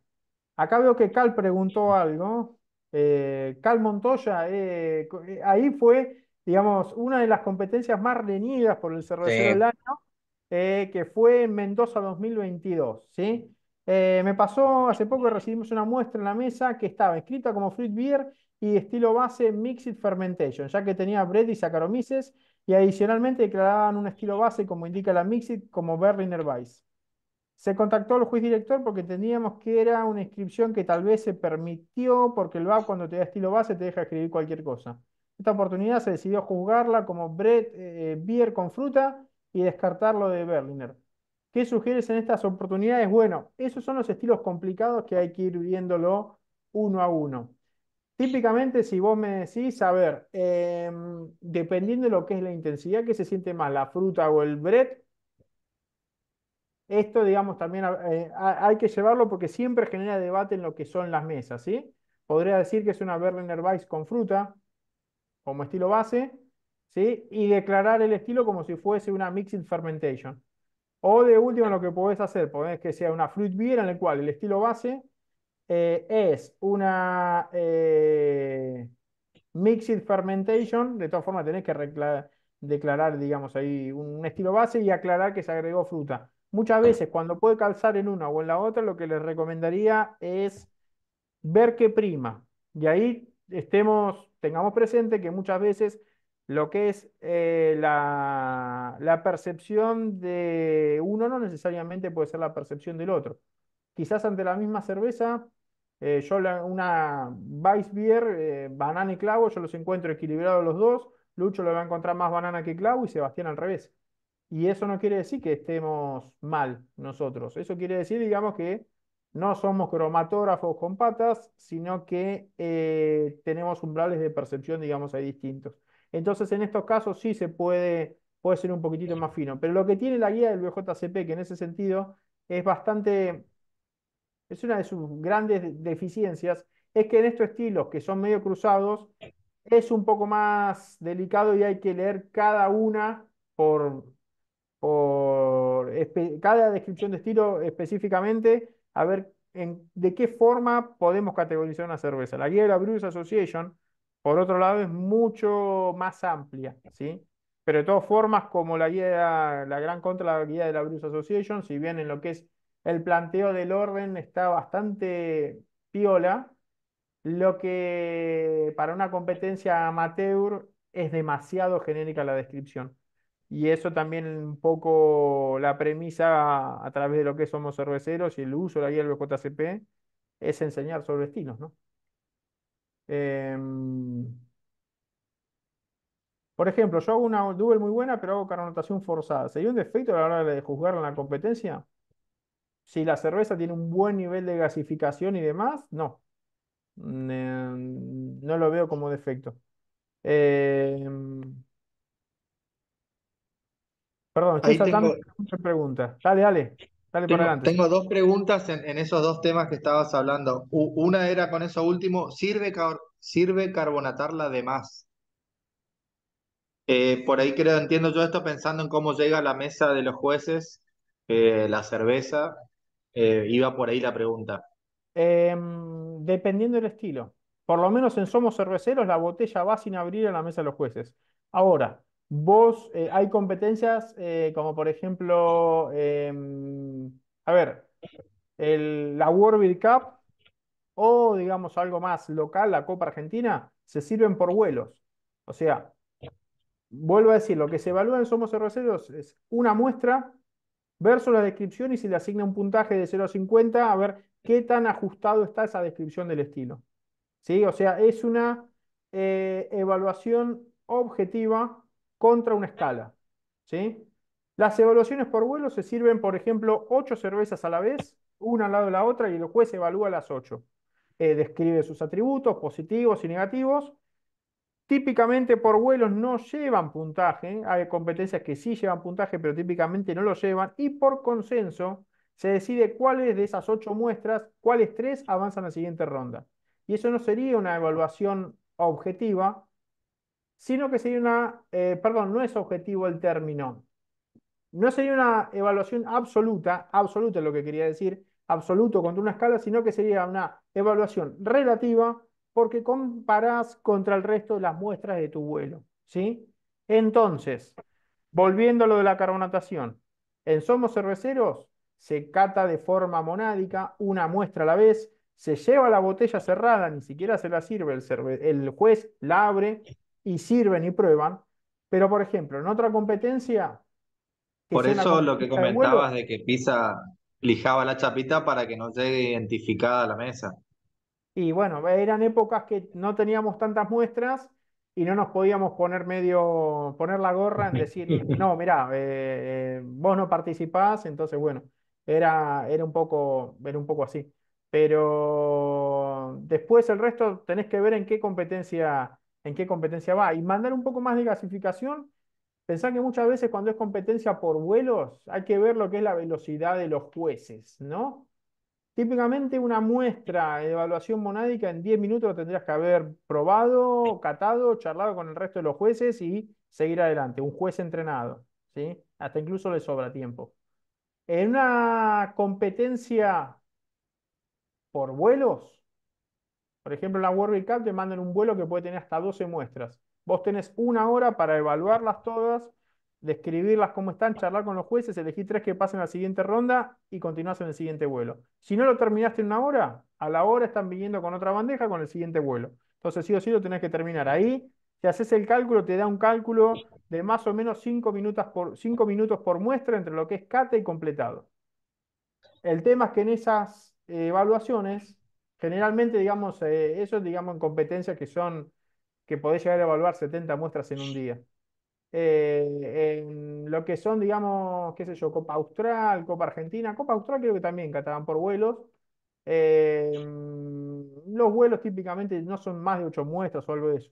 Acá veo que Cal preguntó algo. Eh, Cal Montoya, eh, eh, ahí fue, digamos, una de las competencias más reñidas por el cerro del año, que fue en Mendoza 2022, ¿sí? me pasó hace poco recibimos una muestra en la mesa que estaba escrita como fruit beer y estilo base Mixed Fermentation, ya que tenía bread y Saccharomyces, y adicionalmente declaraban un estilo base, como indica la Mixed, como Berliner Weiss. Se contactó al juez director porque entendíamos que era una inscripción que tal vez se permitió porque el BAP cuando te da estilo base te deja escribir cualquier cosa. Esta oportunidad se decidió juzgarla como bread eh, eh, con fruta y descartarlo de Berliner. ¿Qué sugieres en estas oportunidades? Bueno, esos son los estilos complicados que hay que ir viéndolo uno a uno. Típicamente, si vos me decís, a ver, em, dependiendo de lo que es la intensidad que se siente más, la fruta o el bread esto, digamos, también eh, hay que llevarlo porque siempre genera debate en lo que son las mesas, ¿sí? Podría decir que es una Berliner Weiss con fruta como estilo base, ¿sí? Y declarar el estilo como si fuese una Mixed Fermentation. O de último lo que podés hacer, podés que sea una Fruit Beer en el cual el estilo base eh, es una eh, Mixed Fermentation, de todas formas tenés que declarar, digamos, ahí un estilo base y aclarar que se agregó fruta. Muchas veces cuando puede calzar en una o en la otra, lo que les recomendaría es ver qué prima. Y ahí estemos, tengamos presente que muchas veces lo que es eh, la, percepción de uno no necesariamente puede ser la percepción del otro. Quizás ante la misma cerveza, eh, yo una Weissbier, eh, banana y clavo, yo los encuentro equilibrados los dos, Lucho lo va a encontrar más banana que clavo y Sebastián al revés. Y eso no quiere decir que estemos mal nosotros. Eso quiere decir, digamos, que no somos cromatógrafos con patas, sino que eh, tenemos umbrales de percepción, digamos, ahí distintos. Entonces, en estos casos sí se puede, puede ser un poquitito más fino. Pero lo que tiene la guía del BJCP, que en ese sentido es bastante, es una de sus grandes deficiencias, es que en estos estilos que son medio cruzados, es un poco más delicado y hay que leer cada una por por cada descripción de estilo específicamente, a ver en, de qué forma podemos categorizar una cerveza. La guía de la Brewers Association, por otro lado, es mucho más amplia, ¿sí? Pero de todas formas, como la guía, la, gran contra la guía de la Brewers Association, si bien en lo que es el planteo del orden está bastante piola, lo que para una competencia amateur es demasiado genérica la descripción. Y eso también un poco la premisa a, través de lo que somos cerveceros y el uso de la guía del BJCP es enseñar sobre estilos, em, por ejemplo, yo hago una double muy buena, pero hago carnotación forzada. ¿Sería un defecto a la hora de juzgar en la competencia? Si la cerveza tiene un buen nivel de gasificación y demás, no. Mm, em, no lo veo como defecto. Em, Perdón, estoy saltando muchas preguntas. Dale, dale. Dale por adelante. Tengo dos preguntas en, esos dos temas que estabas hablando. una era con eso último, ¿sirve, sirve carbonatarla de más? Eh, por ahí creo, entiendo yo esto pensando en cómo llega a la mesa de los jueces eh, la cerveza. Eh, iba por ahí la pregunta. Em, dependiendo del estilo. Por lo menos en Somos Cerveceros la botella va sin abrir a la mesa de los jueces. Ahora, Vos, eh, hay competencias eh, como por ejemplo, em, a ver, la World Cup o digamos algo más local, la Copa Argentina, se sirven por vuelos. O sea, vuelvo a decir, lo que se evalúa en Somos Cerveceros es una muestra versus la descripción y si le asigna un puntaje de 0 a 50 a ver qué tan ajustado está esa descripción del estilo. ¿Sí? O sea, es una eh, evaluación objetiva contra una escala. ¿sí? Las evaluaciones por vuelo se sirven, por ejemplo, ocho cervezas a la vez, una al lado de la otra, y el juez evalúa las ocho. Eh, describe sus atributos positivos y negativos. Típicamente por vuelos no llevan puntaje, ¿eh? hay competencias que sí llevan puntaje, pero típicamente no lo llevan, y por consenso se decide cuáles de esas ocho muestras, cuáles tres avanzan a la siguiente ronda. Y eso no sería una evaluación objetiva, sino que sería una, eh, perdón, no es objetivo el término. No sería una evaluación absoluta, absoluta es lo que quería decir, absoluto contra una escala, sino que sería una evaluación relativa porque comparás contra el resto de las muestras de tu vuelo. ¿sí? Entonces, volviendo a lo de la carbonatación, en Somos Cerveceros se cata de forma monádica una muestra a la vez, se lleva la botella cerrada, ni siquiera se la sirve el, el juez, la abre, y sirven y prueban, pero por ejemplo, en otra competencia... Por eso lo que comentabas de, que Pisa lijaba la chapita para que no llegue identificada la mesa. Y bueno, eran épocas que no teníamos tantas muestras y no nos podíamos poner medio, poner la gorra en decir, no, mirá, eh, eh, vos no participás, entonces bueno, era, era, un poco, era un poco así. Pero después el resto tenés que ver en qué competencia en qué competencia va. Y mandar un poco más de gasificación. Pensá que muchas veces cuando es competencia por vuelos, hay que ver lo que es la velocidad de los jueces, ¿no? Típicamente una muestra de evaluación monádica en 10 minutos lo tendrías que haber probado, catado, charlado con el resto de los jueces y seguir adelante. Un juez entrenado, ¿sí? Hasta incluso le sobra tiempo. En una competencia por vuelos, por ejemplo, en la World Cup te mandan un vuelo que puede tener hasta 12 muestras. Vos tenés una hora para evaluarlas todas, describirlas cómo están, charlar con los jueces, elegir tres que pasen a la siguiente ronda y continuás en el siguiente vuelo. Si no lo terminaste en una hora, a la hora están viniendo con otra bandeja con el siguiente vuelo. Entonces sí o sí lo tenés que terminar ahí. Si haces el cálculo, te da un cálculo de más o menos 5 minutos, por, cinco minutos por muestra entre lo que es cate y completado. El tema es que en esas eh, evaluaciones Generalmente, digamos, eh, eso digamos en competencias que son, que podés llegar a evaluar 70 muestras en un día. Eh, en lo que son, digamos, qué sé yo, Copa Austral, Copa Argentina, Copa Austral creo que también cataban por vuelos. Eh, los vuelos típicamente no son más de 8 muestras o algo de eso.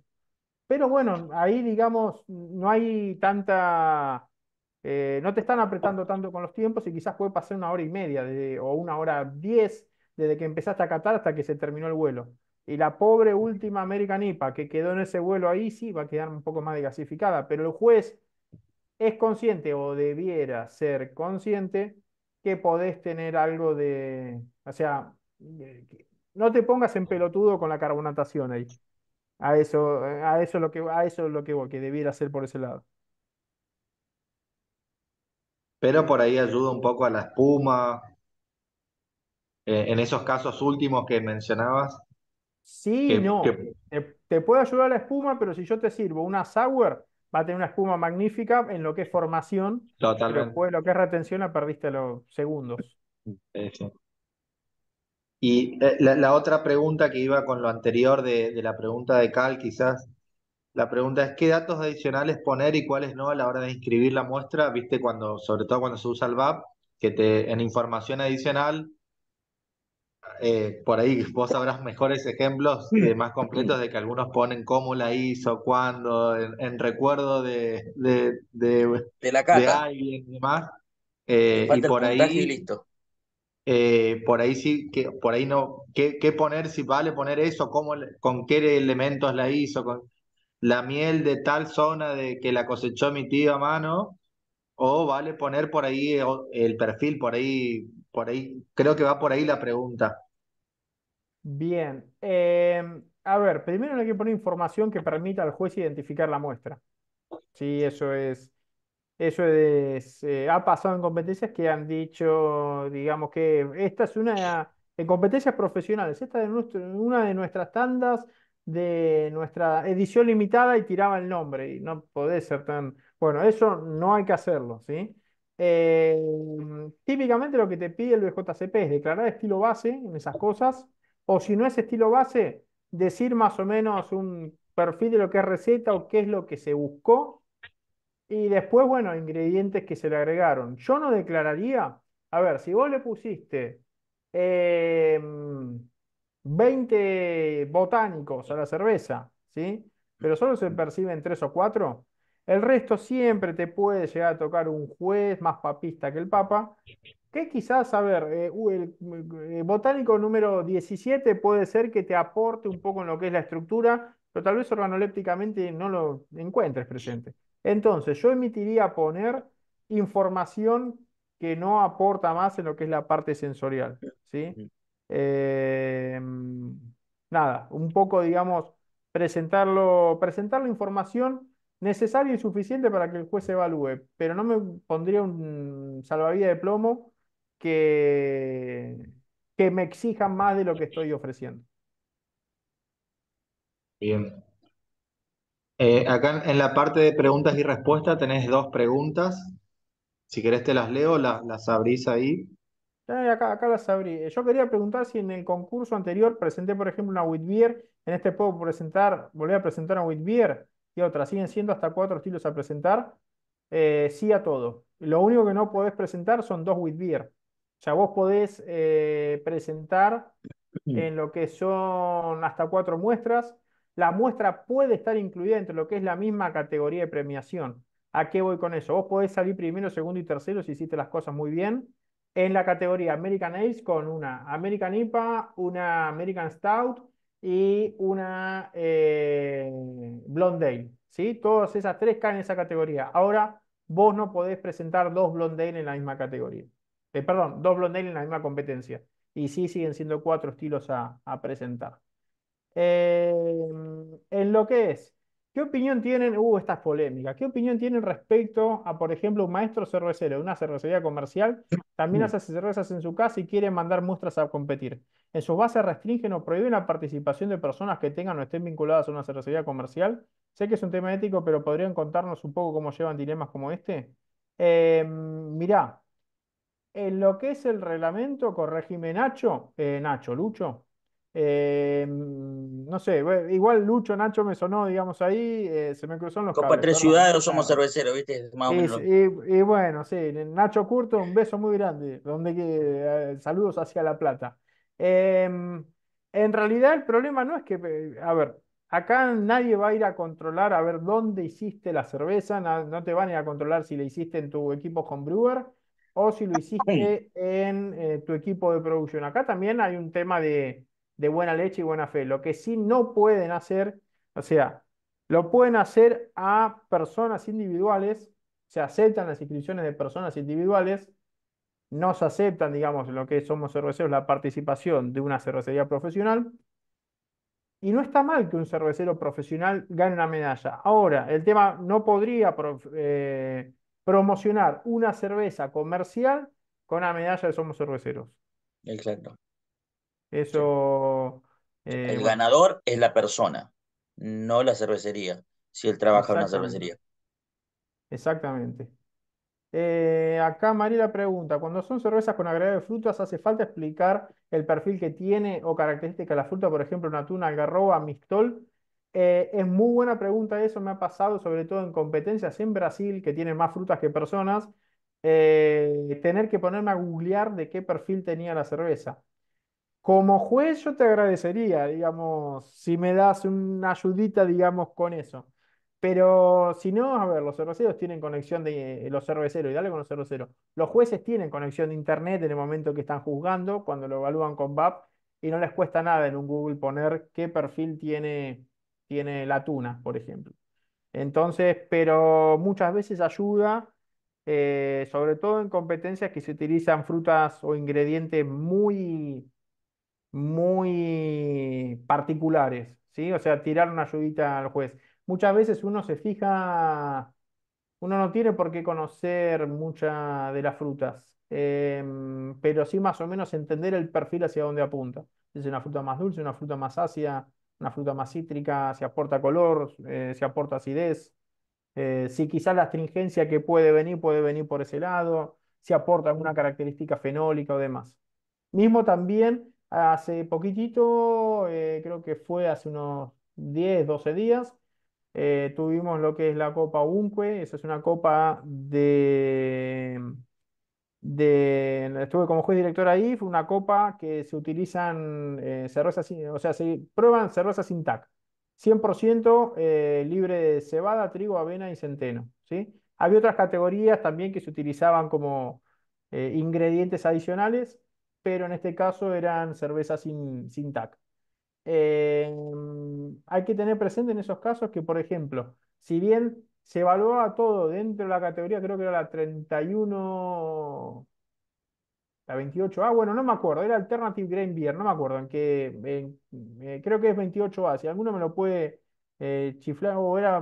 Pero bueno, ahí digamos, no hay tanta, no te están apretando tanto con los tiempos y quizás puede pasar una hora y media de, o una hora diez desde que empezaste a catar hasta que se terminó el vuelo. Y la pobre última American IPA que quedó en ese vuelo ahí, sí, va a quedar un poco más desgasificada, pero el juez es consciente o debiera ser consciente que podés tener algo de, o sea, no te pongas en pelotudo con la carbonatación ahí. A eso, eh, a eso es lo que, a eso lo que, que debiera ser por ese lado. Pero por ahí ayuda un poco a la espuma, eh, en esos casos últimos que mencionabas? Sí, no. Te, puede ayudar la espuma, pero si yo te sirvo una sour, va a tener una espuma magnífica en lo que es formación. Totalmente. Después lo que es retención la perdiste los segundos. Y eh, la, otra pregunta que iba con lo anterior de, la pregunta de Cal, quizás, la pregunta es qué datos adicionales poner y cuáles no a la hora de inscribir la muestra, viste cuando, sobre todo cuando se usa el VAP, que te en información adicional eh, por ahí vos sabrás mejores ejemplos eh, más completos de que algunos ponen cómo la hizo, cuándo, en, recuerdo de, de, la casa alguien y demás. Eh, y por ahí. listo. por ahí sí, que, por ahí no. ¿qué, poner? Si vale poner eso, cómo, con qué elementos la hizo, con la miel de tal zona de que la cosechó mi tío a mano. O vale poner por ahí el perfil, por ahí por ahí, creo que va por ahí la pregunta. Bien. Em, a ver, primero hay que poner información que permita al juez identificar la muestra. Sí, eso es. Eso es. Eh, ha pasado en competencias que han dicho, digamos que esta es una. En competencias profesionales, esta es una de nuestras tandas de nuestra edición limitada y tiraba el nombre y no puede ser tan. Bueno, eso no hay que hacerlo, ¿sí? Eh, típicamente lo que te pide el BJCP es declarar estilo base en esas cosas, o si no es estilo base, decir más o menos un perfil de lo que es receta o qué es lo que se buscó, y después, bueno, ingredientes que se le agregaron. Yo no declararía, a ver, si vos le pusiste 20 em, botánicos a la cerveza, ¿sí? Pero solo se perciben 3 o 4, el resto siempre te puede llegar a tocar un juez más papista que el Papa, que quizás, a ver, eh, el, eh, botánico número 17 puede ser que te aporte un poco en lo que es la estructura, pero tal vez organolépticamente no lo encuentres presente. Entonces, yo emitiría poner información que no aporta más en lo que es la parte sensorial, ¿sí? Mm. Em, nada, un poco, digamos, presentarlo, presentar la información necesario y suficiente para que el juez evalúe, pero no me pondría un salvavidas de plomo que, que me exija más de lo que estoy ofreciendo. Bien. Eh, acá en la parte de preguntas y respuestas tenés dos preguntas. Si querés te las leo, las, las abrís ahí. Eh, acá, las abrí. Eh, yo quería preguntar si en el concurso anterior presenté, por ejemplo, una Whitbeer. En este puedo presentar, volver a presentar una Whitbeer y otra. Siguen siendo hasta cuatro estilos a presentar. Eh, sí a todo. Lo único que no podés presentar son dos with beer. O sea, vos podés eh, presentar mm. en lo que son hasta cuatro muestras. La muestra puede estar incluida entre lo que es la misma categoría de premiación. ¿A qué voy con eso? Vos podés salir primero, segundo y tercero si hiciste las cosas muy bien. En la categoría American Ace con una American IPA, una American Stout, y una eh, Blondale. ¿sí? Todas esas tres caen en esa categoría. Ahora vos no podés presentar dos Blondale en la misma categoría. Eh, perdón, dos Blondale en la misma competencia. Y sí siguen siendo cuatro estilos a, presentar. Eh, en lo que es, ¿qué opinión tienen? Uh, estas polémicas, ¿Qué opinión tienen respecto a, por ejemplo, un maestro cervecero de una cervecería comercial? También mm. hace cervezas en su casa y quiere mandar muestras a competir. En sus bases restringen o prohíben la participación de personas que tengan o estén vinculadas a una cervecería comercial. Sé que es un tema ético, pero ¿podrían contarnos un poco cómo llevan dilemas como este? Em, mirá, en lo que es el reglamento, régimen Nacho, eh, Nacho, Lucho. Em, no sé, igual Lucho, Nacho me sonó, digamos, ahí, eh, se me cruzó en los Copa Tres Ciudadanos somos cerveceros, ¿viste? y, bueno, sí, Nacho Curto, un beso muy grande, donde eh, saludos hacia La Plata. Em, en realidad el problema no es que, eh, a ver, acá nadie va a ir a controlar a ver dónde hiciste la cerveza, no, te van a ir a controlar si la hiciste en tu equipo con brewer o si lo hiciste en eh, tu equipo de producción. Acá también hay un tema de, de buena leche y buena fe. Lo que sí no pueden hacer, o sea, lo pueden hacer a personas individuales, se aceptan las inscripciones de personas individuales, nos aceptan, digamos, lo que somos cerveceros, la participación de una cervecería profesional. Y no está mal que un cervecero profesional gane una medalla. Ahora, el tema no podría eh, promocionar una cerveza comercial con la medalla de Somos Cerveceros. Exacto. Eso. Eh, el ganador es la persona, no la cervecería, si él trabaja en una cervecería. Exactamente. Eh, acá acá la pregunta, cuando son cervezas con agregado de frutas, ¿hace falta explicar el perfil que tiene o característica de la fruta? Por ejemplo, una tuna, algarroba, mistol. Eh, es muy buena pregunta eso, me ha pasado sobre todo en competencias en Brasil, que tienen más frutas que personas, eh, tener que ponerme a googlear de qué perfil tenía la cerveza. Como juez yo te agradecería, digamos, si me das una ayudita, digamos, con eso. Pero si no, a ver, los cerveceros tienen conexión de eh, los cero y dale con los cero Los jueces tienen conexión de internet en el momento que están juzgando, cuando lo evalúan con VAP, y no les cuesta nada en un Google poner qué perfil tiene, tiene la tuna, por ejemplo. Entonces, pero muchas veces ayuda, eh, sobre todo en competencias que se utilizan frutas o ingredientes muy, muy particulares, ¿sí? O sea, tirar una ayudita al juez. Muchas veces uno se fija, uno no tiene por qué conocer muchas de las frutas, em, pero sí más o menos entender el perfil hacia dónde apunta. Es una fruta más dulce, una fruta más ácida, una fruta más cítrica, si aporta color, eh, si aporta acidez, eh, si quizás la astringencia que puede venir puede venir por ese lado, si aporta alguna característica fenólica o demás. Mismo también hace poquitito, eh, creo que fue hace unos 10, 12 días, eh, tuvimos lo que es la Copa Unque, esa es una copa de, Estuve como juez director ahí, fue una copa que se utilizan eh, cervezas, o sea, se prueban cervezas sin TAC, 100% eh, libre de cebada, trigo, avena y centeno, ¿sí? Había otras categorías también que se utilizaban como ingredientes adicionales, pero en este caso eran cervezas sin, sin TAC. Em, hay que tener presente en esos casos que, por ejemplo, si bien se evaluaba todo dentro de la categoría, creo que era la 31, la 28A, bueno, no me acuerdo, era Alternative Grain Beer, no me acuerdo, en eh, creo que es 28A, si alguno me lo puede eh, chiflar, o era,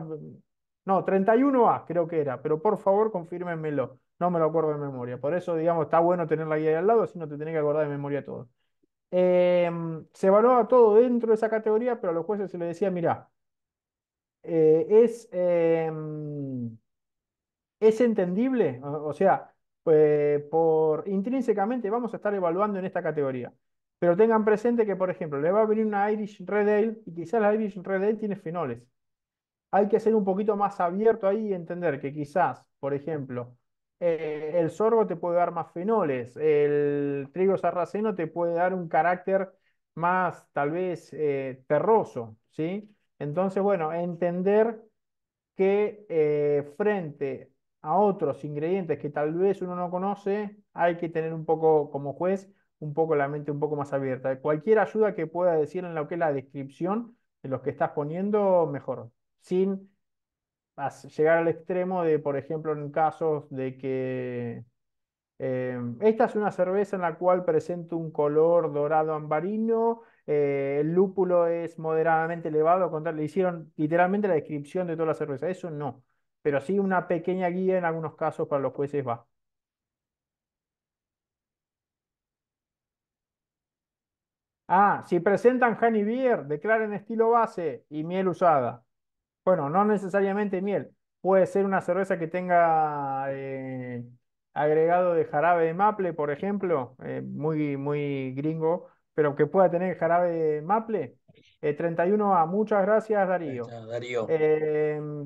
no, 31A creo que era, pero por favor confírmenmelo, no me lo acuerdo de memoria, por eso, digamos, está bueno tener la guía ahí al lado, si no te tenés que acordar de memoria todo. Em, se evaluaba todo dentro de esa categoría, pero a los jueces se les decía, mirá eh, es, em, es entendible, o, sea, eh, por intrínsecamente vamos a estar evaluando en esta categoría. Pero tengan presente que, por ejemplo, le va a venir una Irish Red Ale y quizás la Irish Red Ale tiene fenoles. Hay que ser un poquito más abierto ahí y entender que quizás, por ejemplo, eh, el sorgo te puede dar más fenoles, el trigo sarraceno te puede dar un carácter más tal vez eh, terroso, ¿sí? Entonces, bueno, entender que eh, frente a otros ingredientes que tal vez uno no conoce, hay que tener un poco como juez, un poco la mente un poco más abierta. Cualquier ayuda que pueda decir en lo que es la descripción de los que estás poniendo, mejor, sin llegar al extremo de, por ejemplo, en casos de que em, esta es una cerveza en la cual presenta un color dorado ambarino, eh, el lúpulo es moderadamente elevado, le hicieron literalmente la descripción de toda la cerveza, eso no, pero sí una pequeña guía en algunos casos para los jueces va. Ah, si presentan honey beer, declaren estilo base y miel usada. Bueno, no necesariamente miel. Puede ser una cerveza que tenga eh, agregado de jarabe de maple, por ejemplo, eh, muy, muy gringo, pero que pueda tener jarabe de maple. 31A, eh, muchas gracias Darío.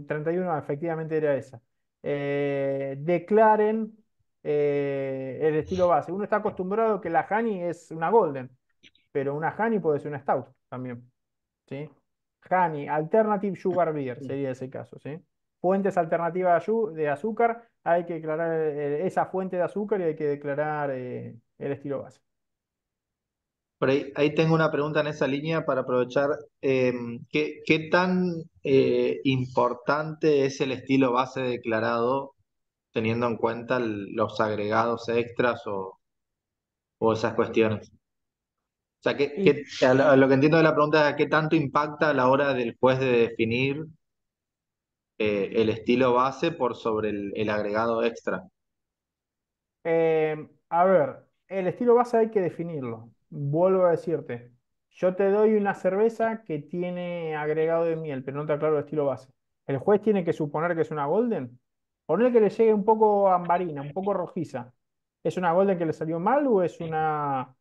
31A, em, efectivamente era esa. declaren el estilo base. Uno está acostumbrado que la Hani es una Golden, pero una Hani puede ser una Stout también. ¿sí? honey, alternative sugar beer sería ese caso, ¿sí? Fuentes alternativas de azúcar, hay que declarar eh, esa fuente de azúcar y hay que declarar eh, el estilo base. Por ahí, tengo una pregunta en esa línea para aprovechar. Em, ¿qué, tan eh, importante es el estilo base declarado teniendo en cuenta los agregados extras o, o esas cuestiones? O sea, que, lo, que entiendo de la pregunta es qué tanto impacta a la hora del juez de definir eh, el estilo base por sobre el, agregado extra. Eh, a ver, el estilo base hay que definirlo. Vuelvo a decirte, yo te doy una cerveza que tiene agregado de miel, pero no te aclaro el estilo base. El juez tiene que suponer que es una golden. Poner que le llegue un poco ambarina, un poco rojiza. ¿Es una golden que le salió mal o es una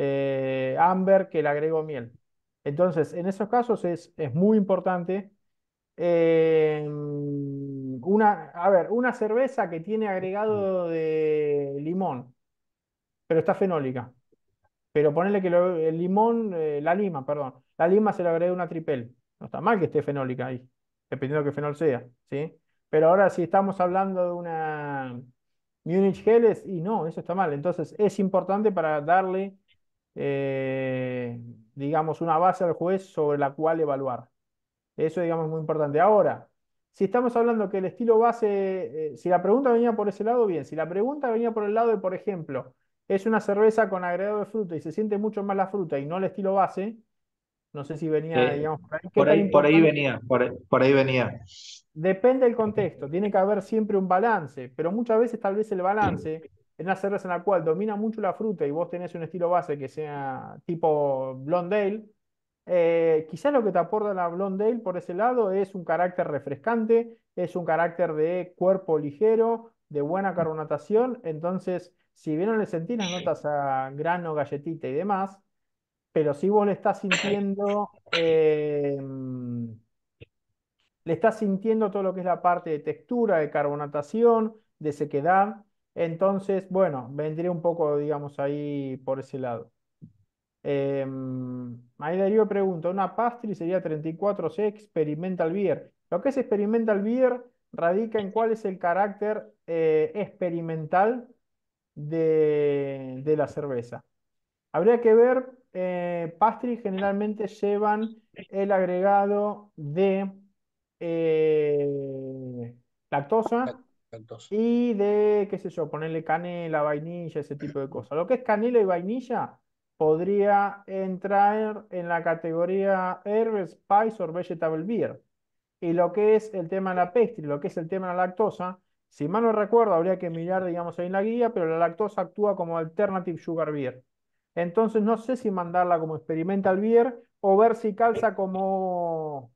eh, amber que le agregó miel. Entonces, en esos casos es, es muy importante. Em, una, a ver, una cerveza que tiene agregado de limón, pero está fenólica. Pero ponerle que el limón, eh, la lima, perdón, la lima se le agrega una tripel. No está mal que esté fenólica ahí, dependiendo de qué fenol sea, ¿sí? Pero ahora si estamos hablando de una Munich Helles, y no, eso está mal. Entonces es importante para darle eh, digamos, una base al juez sobre la cual evaluar. Eso, digamos, es muy importante. Ahora, si estamos hablando que el estilo base, eh, si la pregunta venía por ese lado, bien. Si la pregunta venía por el lado de, por ejemplo, es una cerveza con agregado de fruta y se siente mucho más la fruta y no el estilo base, no sé si venía, eh, digamos, por ahí. Por ahí, venía, por ahí, venía. Depende del contexto, tiene que haber siempre un balance, pero muchas veces tal vez el balance en una cerveza en la cual domina mucho la fruta y vos tenés un estilo base que sea tipo Blondale, eh, quizás lo que te aporta la Blondale por ese lado es un carácter refrescante, es un carácter de cuerpo ligero, de buena carbonatación. Entonces, si bien no le sentís las notas a grano, galletita y demás, pero si vos le estás sintiendo, em, le estás sintiendo todo lo que es la parte de textura, de carbonatación, de sequedad. Entonces, bueno, vendría un poco, digamos, ahí por ese lado. Eh, ahí Darío pregunta, una pastry sería 34C experimental beer. Lo que es experimental beer radica en cuál es el carácter eh, experimental de, la cerveza. Habría que ver, eh, generalmente llevan el agregado de eh, lactosa y de, qué sé yo, ponerle canela, vainilla, ese tipo de cosas. Lo que es canela y vainilla podría entrar en la categoría herbs, spice or vegetable beer. Y lo que es el tema de la peste, lo que es el tema de la lactosa, si mal no recuerdo, habría que mirar, digamos, ahí en la guía, pero la lactosa actúa como alternative sugar beer. Entonces no sé si mandarla como experimental beer o ver si calza como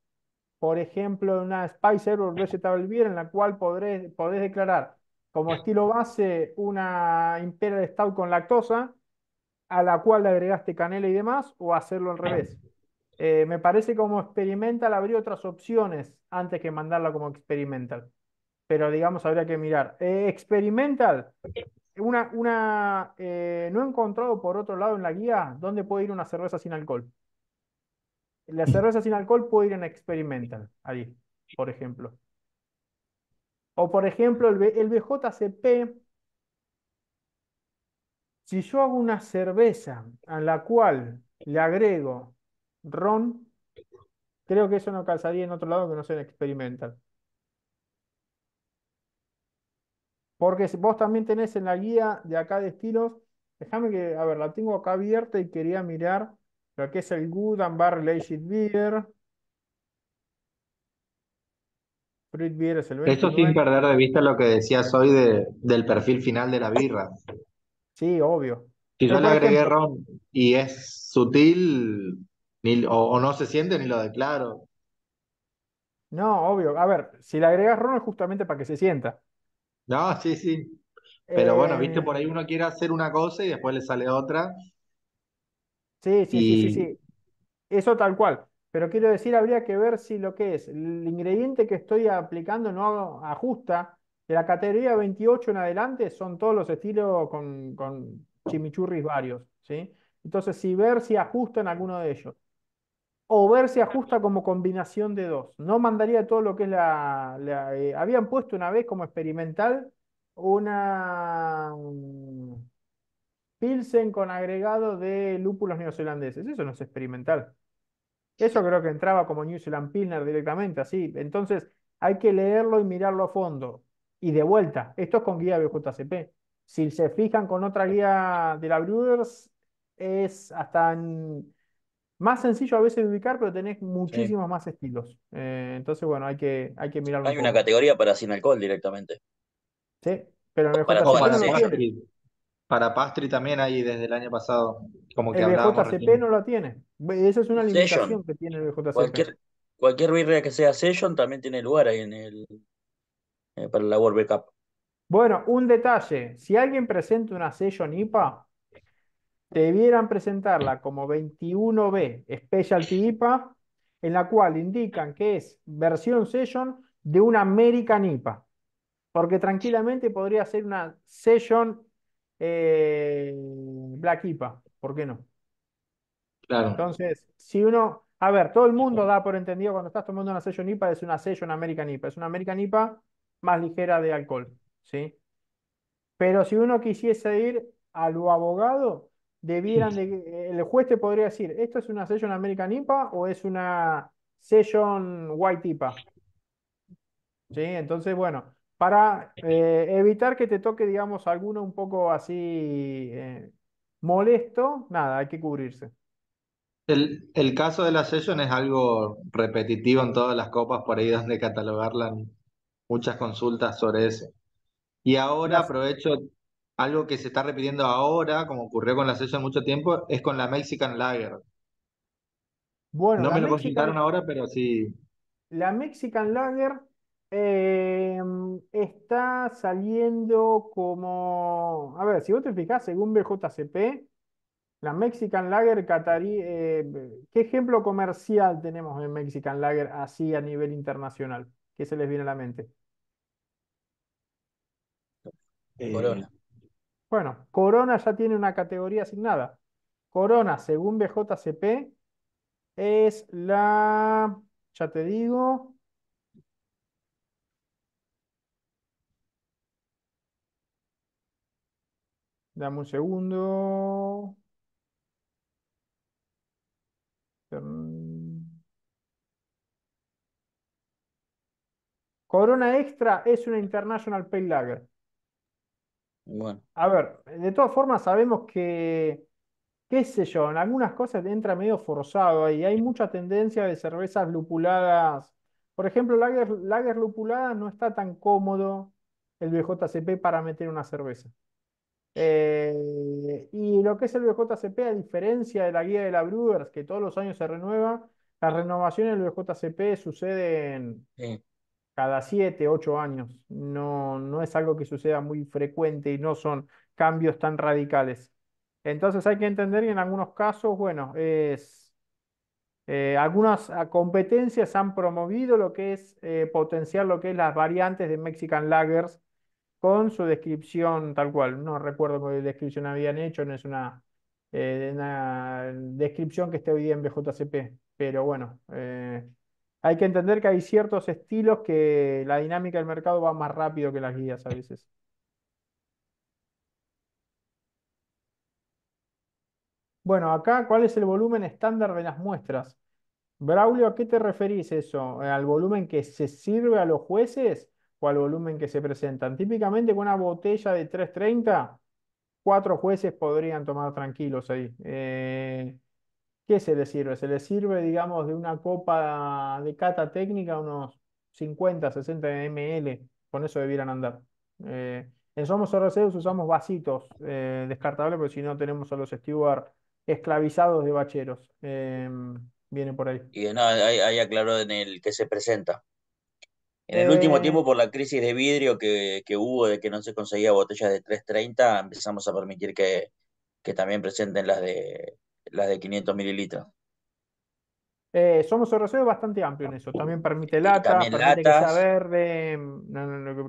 por ejemplo, una Spicer o Vegetable Beer, en la cual podré, podés declarar como estilo base una Imperial Stout con lactosa, a la cual le agregaste canela y demás, o hacerlo al revés. Eh, me parece como experimental habría otras opciones antes que mandarla como experimental. Pero digamos, habría que mirar. Eh, experimental, una, una eh, no he encontrado por otro lado en la guía dónde puede ir una cerveza sin alcohol. La cerveza sin alcohol puede ir en experimental, ahí, por ejemplo. O por ejemplo, el, BJCP. Si yo hago una cerveza a la cual le agrego ron, creo que eso no calzaría en otro lado que no sea en experimental. Porque vos también tenés en la guía de acá de estilos, déjame que, a ver, la tengo acá abierta y quería mirar pero aquí es el Good and Bar, Aged Beer. Fruit Beer es el Esto sin perder de vista lo que decías hoy de, del perfil final de la birra. Sí, obvio. Si yo le agregué ron y es sutil, o, no se siente ni lo declaro. No, obvio. A ver, si le agregas ron es justamente para que se sienta. No, sí, sí. Pero bueno, viste, eh, por ahí uno quiere hacer una cosa y después le sale otra Sí, sí, sí, sí, sí. Eso tal cual. Pero quiero decir, habría que ver si lo que es el ingrediente que estoy aplicando no ajusta. De la categoría 28 en adelante son todos los estilos con, chimichurris varios, ¿sí? Entonces, si ver si ajusta en alguno de ellos. O ver si ajusta como combinación de dos. No mandaría todo lo que es la... Eh, habían puesto una vez como experimental una... Pilsen con agregado de lúpulos neozelandeses. Eso no es experimental. Eso creo que entraba como New Zealand Pilner directamente, así. Entonces, hay que leerlo y mirarlo a fondo. Y de vuelta, esto es con guía BJCP. Si se fijan con otra guía de la Brewers, es hasta más sencillo a veces de ubicar, pero tenés muchísimos más estilos. Eh, entonces, bueno, hay que, hay que mirarlo. Hay una categoría para sin alcohol directamente. Sí, pero para, para Pastri también ahí desde el año pasado, como que El BJCP no lo tiene. Esa es una limitación que tiene el BJCP. Cualquier, cualquier que sea Session también tiene lugar ahí en el, eh, para la World Cup. Bueno, un detalle. Si alguien presenta una Session IPA, debieran presentarla como 21B Specialty IPA, en la cual indican que es versión Session de una American IPA. Porque tranquilamente podría ser una Session eh, Black IPA, ¿por qué no? Claro. Entonces, si uno, a ver, todo el mundo da por entendido cuando estás tomando una Session IPA es una Session American IPA, es una American IPA más ligera de alcohol, ¿sí? Pero si uno quisiese ir a lo abogado, debieran, de, el juez te podría decir, ¿esto es una Session American IPA o es una Session White IPA? ¿Sí? Entonces, bueno, para eh, evitar que te toque, digamos, alguno un poco así eh, molesto, nada, hay que cubrirse. El, el, caso de la Session es algo repetitivo en todas las copas por ahí donde catalogarlan muchas consultas sobre eso. Y ahora aprovecho algo que se está repitiendo ahora, como ocurrió con la Session mucho tiempo, es con la Mexican Lager. Bueno, no me lo consultaron ahora, pero sí. La Mexican Lager Em, está saliendo como. A ver, si vos te fijás, según BJCP, la Mexican Lager catarí. Eh, ¿qué ejemplo comercial tenemos en Mexican Lager así a nivel internacional? ¿Qué se les viene a la mente? Eh, Corona. Bueno, Corona ya tiene una categoría asignada. Corona, según BJCP, es la. Ya te digo. Dame un segundo. Mm. Corona Extra es una International Pale Lager. Bueno. A ver, de todas formas sabemos que, qué sé yo, en algunas cosas entra medio forzado y Hay mucha tendencia de cervezas lupuladas. Por ejemplo, lager, lager lupulada no está tan cómodo el BJCP para meter una cerveza. Eh, y lo que es el BJCP, a diferencia de la guía de la Brewers, que todos los años se renueva, las renovaciones del BJCP suceden cada 7, 8 años. No, no es algo que suceda muy frecuente y no son cambios tan radicales. Entonces hay que entender que en algunos casos, bueno, es, eh, algunas ah, competencias han promovido lo que es eh, potenciar lo que es las variantes de Mexican Lagers con su descripción tal cual. No recuerdo qué descripción habían hecho, no es una, eh, descripción que esté hoy día en BJCP, pero bueno, eh, hay que entender que hay ciertos estilos que la dinámica del mercado va más rápido que las guías a veces. Bueno, acá, ¿cuál es el volumen estándar de las muestras? Braulio, ¿a qué te referís eso? ¿Al volumen que se sirve a los jueces? al volumen que se presentan. Típicamente con una botella de 330, cuatro jueces podrían tomar tranquilos ahí. Eh, ¿Qué se les sirve? Se les sirve, digamos, de una copa de cata técnica, unos 50, 60 ml, con eso debieran andar. Eh, en Somos RCEUS usamos vasitos eh, descartables, porque si no tenemos a los stewards esclavizados de bacheros. viene por ahí. Y no, ahí, ahí aclaró en el que se presenta. En el último eh, tiempo, por la crisis de vidrio que, hubo, de que no se conseguía botellas de 330, empezamos a permitir que, también presenten las de, las de 500 mililitros. Eh, somos somos recelo bastante amplio en eso. También permite lata, también latas, que verde,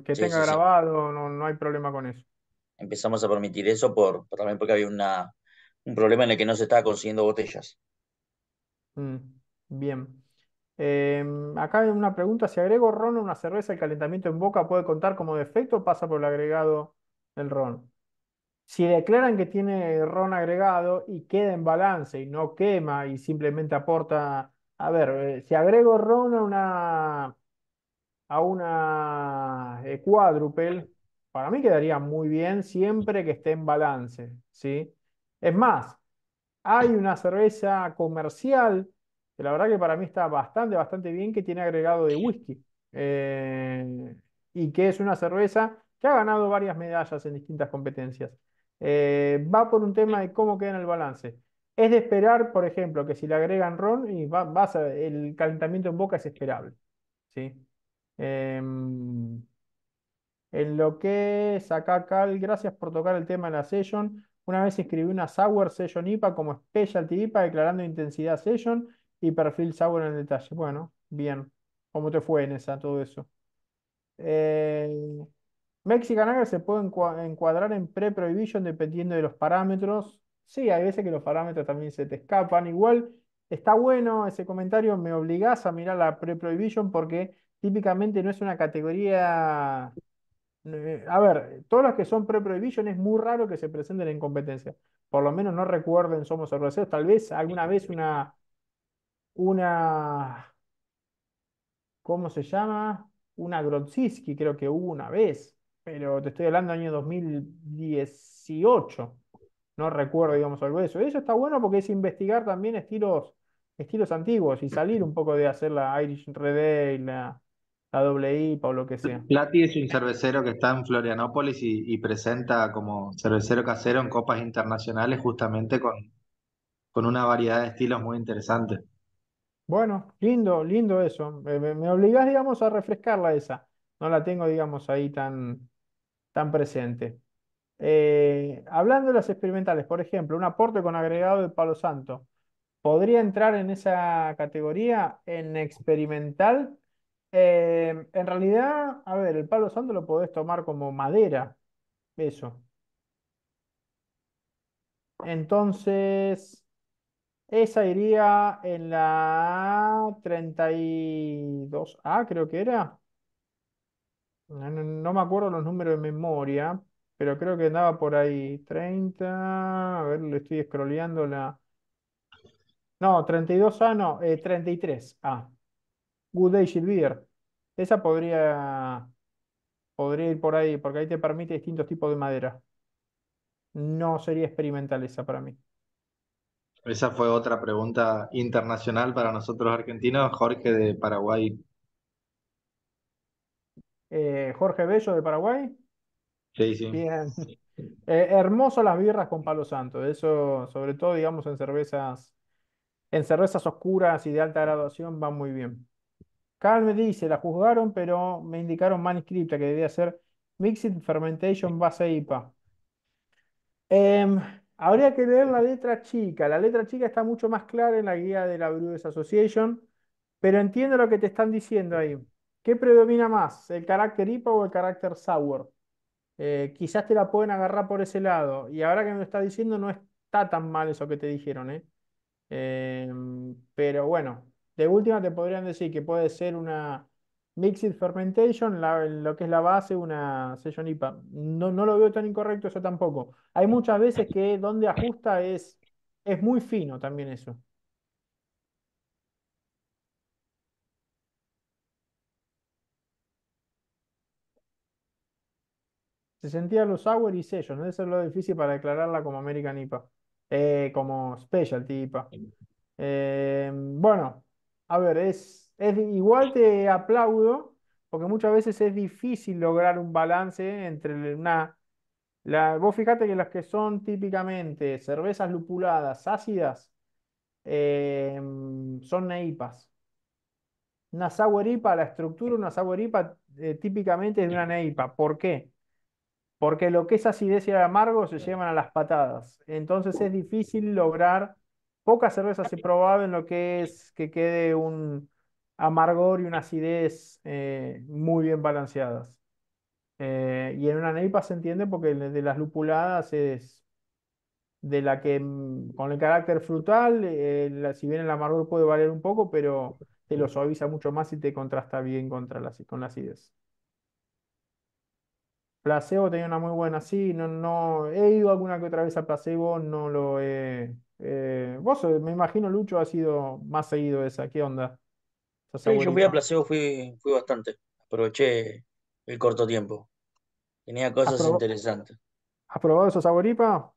que tenga grabado, No, no, hay problema con eso. Empezamos a permitir eso por, también porque había un problema en el que no se estaba consiguiendo botellas. Mm, bien. Em, acá hay una pregunta, si agrego ron a una cerveza, ¿el calentamiento en boca puede contar como defecto o pasa por el agregado del ron? Si declaran que tiene ron agregado y queda en balance y no quema y simplemente aporta, a ver, eh, si agrego ron a una, a una eh, para mí quedaría muy bien siempre que esté en balance, ¿sí? Es más, hay una cerveza comercial la verdad que para mí está bastante, bastante bien, que tiene agregado de whisky eh, y que es una cerveza que ha ganado varias medallas en distintas competencias. Eh, va por un tema de cómo queda en el balance. Es de esperar, por ejemplo, que si le agregan ron, y el calentamiento en boca es esperable. Em, en lo que es acá, Cal, gracias por tocar el tema de la session. Una vez escribí una Sour Session IPA como Specialty IPA declarando intensidad session y perfil sabor en el detalle. Bueno, bien. ¿Cómo te fue en esa, todo eso? Eh, Mexican se puede encuadrar en pre-prohibition dependiendo de los parámetros. Sí, hay veces que los parámetros también se te escapan. Igual está bueno ese comentario, me obligás a mirar la pre-prohibition porque típicamente no es una categoría... Eh, a ver, todos los que son pre-prohibition es muy raro que se presenten en competencia. Por lo menos no recuerden Somos Cerveceros. Tal vez alguna vez una, una, ¿cómo se llama? Una Grodziski, creo que hubo una vez, pero te estoy hablando del año 2018. No recuerdo, digamos, algo de eso. eso está bueno porque es investigar también estilos, estilos antiguos y salir un poco de hacer la Irish Red Ale, la, la doble IPA o lo que sea. Plati es un cervecero que está en Florianópolis y, y, presenta como cervecero casero en copas internacionales justamente con, con una variedad de estilos muy interesantes. Bueno, lindo, lindo eso. Me, obligás, digamos, a refrescarla esa. No la tengo, digamos, ahí tan, tan presente. Eh, hablando de las experimentales, por ejemplo, un aporte con agregado de palo santo. ¿Podría entrar en esa categoría en experimental? Eh, en realidad, a ver, el palo santo lo podés tomar como madera. Eso. Entonces... Esa iría en la 32A, ah, creo que era. No, me acuerdo los números de memoria, pero creo que andaba por ahí. 30, a ver, le estoy scrolleando la... No, 32A ah, no, 33A. Eh, ah. Good Day Silvier. Esa podría, podría ir por ahí, porque ahí te permite distintos tipos de madera. No sería experimental esa para mí. Esa fue otra pregunta internacional para nosotros argentinos, Jorge de Paraguay. Eh, Jorge Bello de Paraguay. Sí, sí. Bien. Eh, hermoso las birras con palo santo, eso sobre todo digamos en cervezas en cervezas oscuras y de alta graduación va muy bien. me dice, la juzgaron, pero me indicaron manuscripta que debía ser Mixed Fermentation Base IPA. Eh, em, Habría que leer la letra chica. La letra chica está mucho más clara en la guía de la Brewers Association, pero entiendo lo que te están diciendo ahí. ¿Qué predomina más, el carácter IPA o el carácter sour? Eh, quizás te la pueden agarrar por ese lado. Y ahora que me lo está diciendo, no está tan mal eso que te dijeron, ¿eh? Eh, pero bueno, de última te podrían decir que puede ser una, Mixed Fermentation, lo que es la base, una sello NIPA No, no lo veo tan incorrecto eso tampoco. Hay muchas veces que donde ajusta es, es muy fino también eso. Se sentía los sour y sello no Eso es lo difícil para declararla como American IPA, eh, como Specialty IPA. Eh, bueno, a ver, es igual te aplaudo, porque muchas veces es difícil lograr un balance entre una... La, vos fíjate que las que son típicamente cervezas lupuladas, ácidas, em, son neipas. Una sour la estructura de una sour eh, típicamente es de una neipa. ¿Por qué? Porque lo que es acidez y amargo se llevan a las patadas. Entonces es difícil lograr, pocas cervezas he probado en lo que es que quede un, amargor y una acidez eh, muy bien balanceadas. Eh, y en una neipa se entiende porque de las lupuladas es de la que mm, con el carácter frutal, eh, si bien el amargor puede valer un poco, pero te lo suaviza mucho más y te contrasta bien contra con la acidez. Placebo tenía una muy buena, sí, no, no, he ido alguna que otra vez a placebo, no lo he... vos, me imagino, Lucho, ha sido más seguido esa, ¿qué onda? yo fui a Placebo, fui, bastante. Aproveché el corto tiempo. Tenía cosas interesantes. ¿Has probado esos saboripa?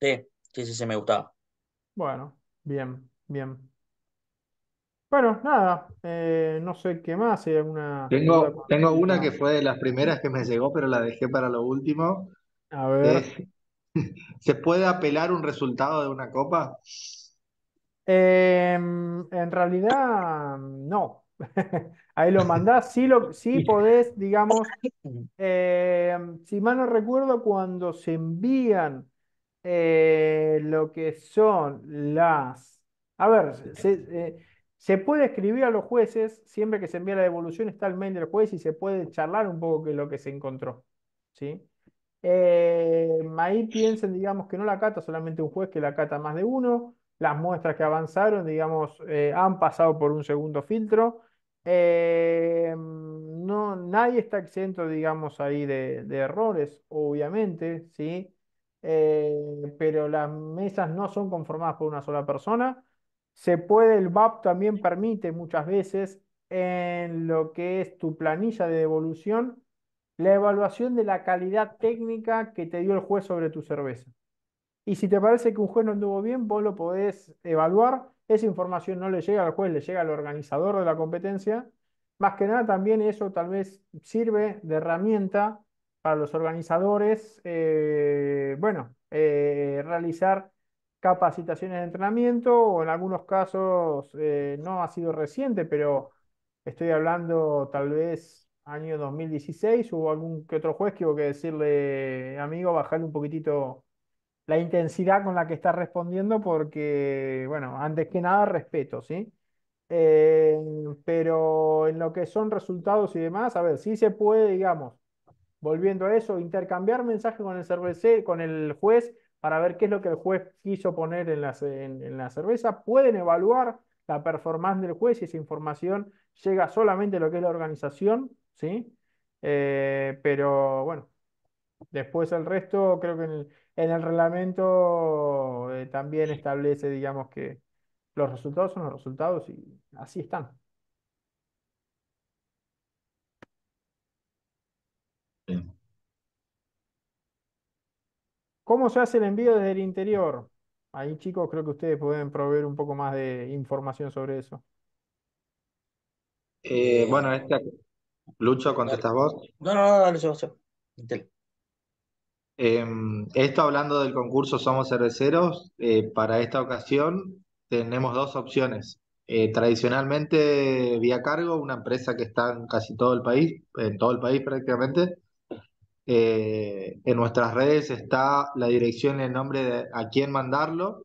Sí, sí, sí, me gustaba. Bueno, bien, bien. Bueno, nada, eh, no sé qué más, Tengo, tengo una que fue de las primeras que me llegó, pero la dejé para lo último. A ver. ¿se puede apelar un resultado de una copa? Em, en realidad, no. Ahí lo mandás, sí, lo, podés, digamos, eh, si mal no recuerdo, cuando se envían eh, lo que son las... A ver, eh, se, puede escribir a los jueces, siempre que se envía la devolución está el mail del juez y se puede charlar un poco que lo que se encontró, ¿sí? ahí piensen, digamos, que no la cata solamente un juez, que la cata más de uno. Las muestras que avanzaron, digamos, han pasado por un segundo filtro eh, mm, no, nadie está exento, digamos, ahí de, errores, obviamente, ¿sí? Eh, pero las mesas no son conformadas por una sola persona. Se puede, el BAP también permite muchas veces en lo que es tu planilla de devolución, la evaluación de la calidad técnica que te dio el juez sobre tu cerveza. Y si te parece que un juez no anduvo bien, vos lo podés evaluar esa información no le llega al juez, le llega al organizador de la competencia. Más que nada también eso tal vez sirve de herramienta para los organizadores, eh, bueno, eh, realizar capacitaciones de entrenamiento o en algunos casos eh, no ha sido reciente, pero estoy hablando tal vez año 2016, hubo algún que otro juez que hubo que decirle, amigo, bajarle un poquitito la intensidad con la que está respondiendo porque, bueno, antes que nada, respeto, ¿sí? Eh, pero en lo que son resultados y demás, a ver, sí se puede, digamos, volviendo a eso, intercambiar mensaje con el con el juez para ver qué es lo que el juez quiso poner en la, cerveza. Pueden evaluar la performance del juez y esa información llega solamente a lo que es la organización, ¿sí? Eh, pero bueno, después el resto creo que en el, en el reglamento eh, también establece, digamos, que los resultados son los resultados y así están. ¿Cómo se hace el envío desde el interior? Ahí, chicos, creo que ustedes pueden proveer un poco más de información sobre eso. Eh, bueno, Lucho, ¿contestas vos? No, no, no, Lucho, Lucho. Em, esto hablando del concurso Somos Cerveceros, eh, para esta ocasión tenemos dos opciones. Eh, tradicionalmente, vía cargo, una empresa que está en casi todo el país, en todo el país prácticamente. Eh, en nuestras redes está la dirección y el nombre de a quién mandarlo.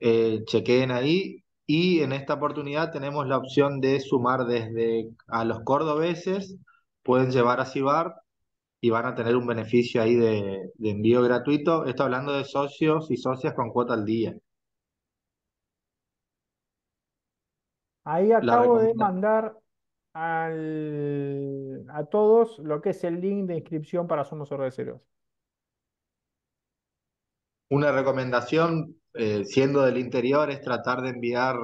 chequeen ahí. Y en esta oportunidad tenemos la opción de sumar desde a los cordobeses, pueden llevar a Cibar y van a tener un beneficio ahí de, envío gratuito. Esto hablando de socios y socias con cuota al día. Ahí acabo de mandar a todos lo que es el link de inscripción para Somos Ordeceros. Una recomendación, eh, siendo del interior, es tratar de enviar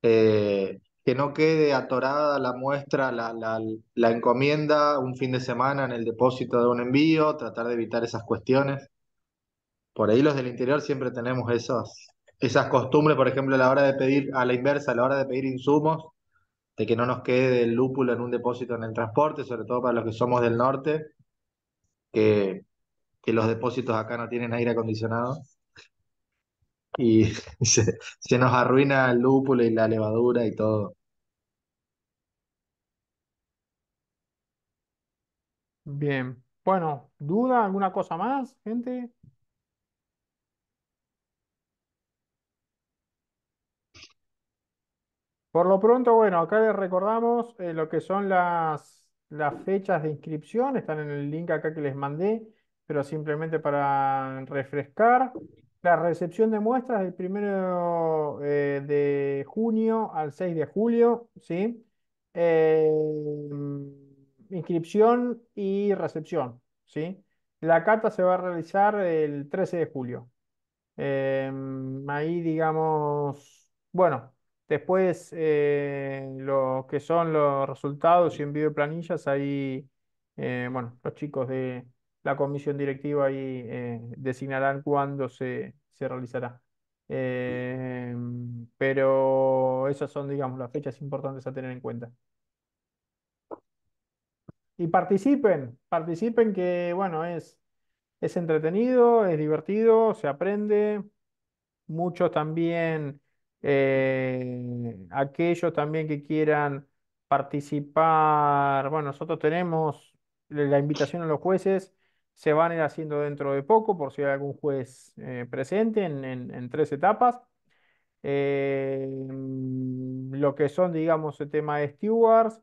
eh, que no quede atorada la muestra, la, la, encomienda un fin de semana en el depósito de un envío, tratar de evitar esas cuestiones. Por ahí los del interior siempre tenemos esas, esas costumbres, por ejemplo, a la hora de pedir, a la inversa, a la hora de pedir insumos, de que no nos quede el lúpulo en un depósito en el transporte, sobre todo para los que somos del norte, que, que los depósitos acá no tienen aire acondicionado y se, nos arruina el lúpulo y la levadura y todo. Bien. Bueno, ¿duda? ¿Alguna cosa más, gente? Por lo pronto, bueno, acá les recordamos eh, lo que son las, las fechas de inscripción. Están en el link acá que les mandé, pero simplemente para refrescar. La recepción de muestras del primero eh, de junio al 6 de julio, ¿sí? Eh, inscripción y recepción, ¿sí? La carta se va a realizar el 13 de julio. Em, ahí, digamos, bueno, después eh, lo que son los resultados y envío de planillas, ahí, bueno, los chicos de, la comisión directiva y eh, designarán cuándo se, realizará. Eh, pero esas son, digamos, las fechas importantes a tener en cuenta. Y participen, participen que, bueno, es, es entretenido, es divertido, se aprende. Muchos también, eh, aquellos también que quieran participar, bueno, nosotros tenemos la invitación a los jueces se van a ir haciendo dentro de poco, por si hay algún juez eh, presente en, tres etapas. Eh, mm, lo que son, digamos, el tema de stewards,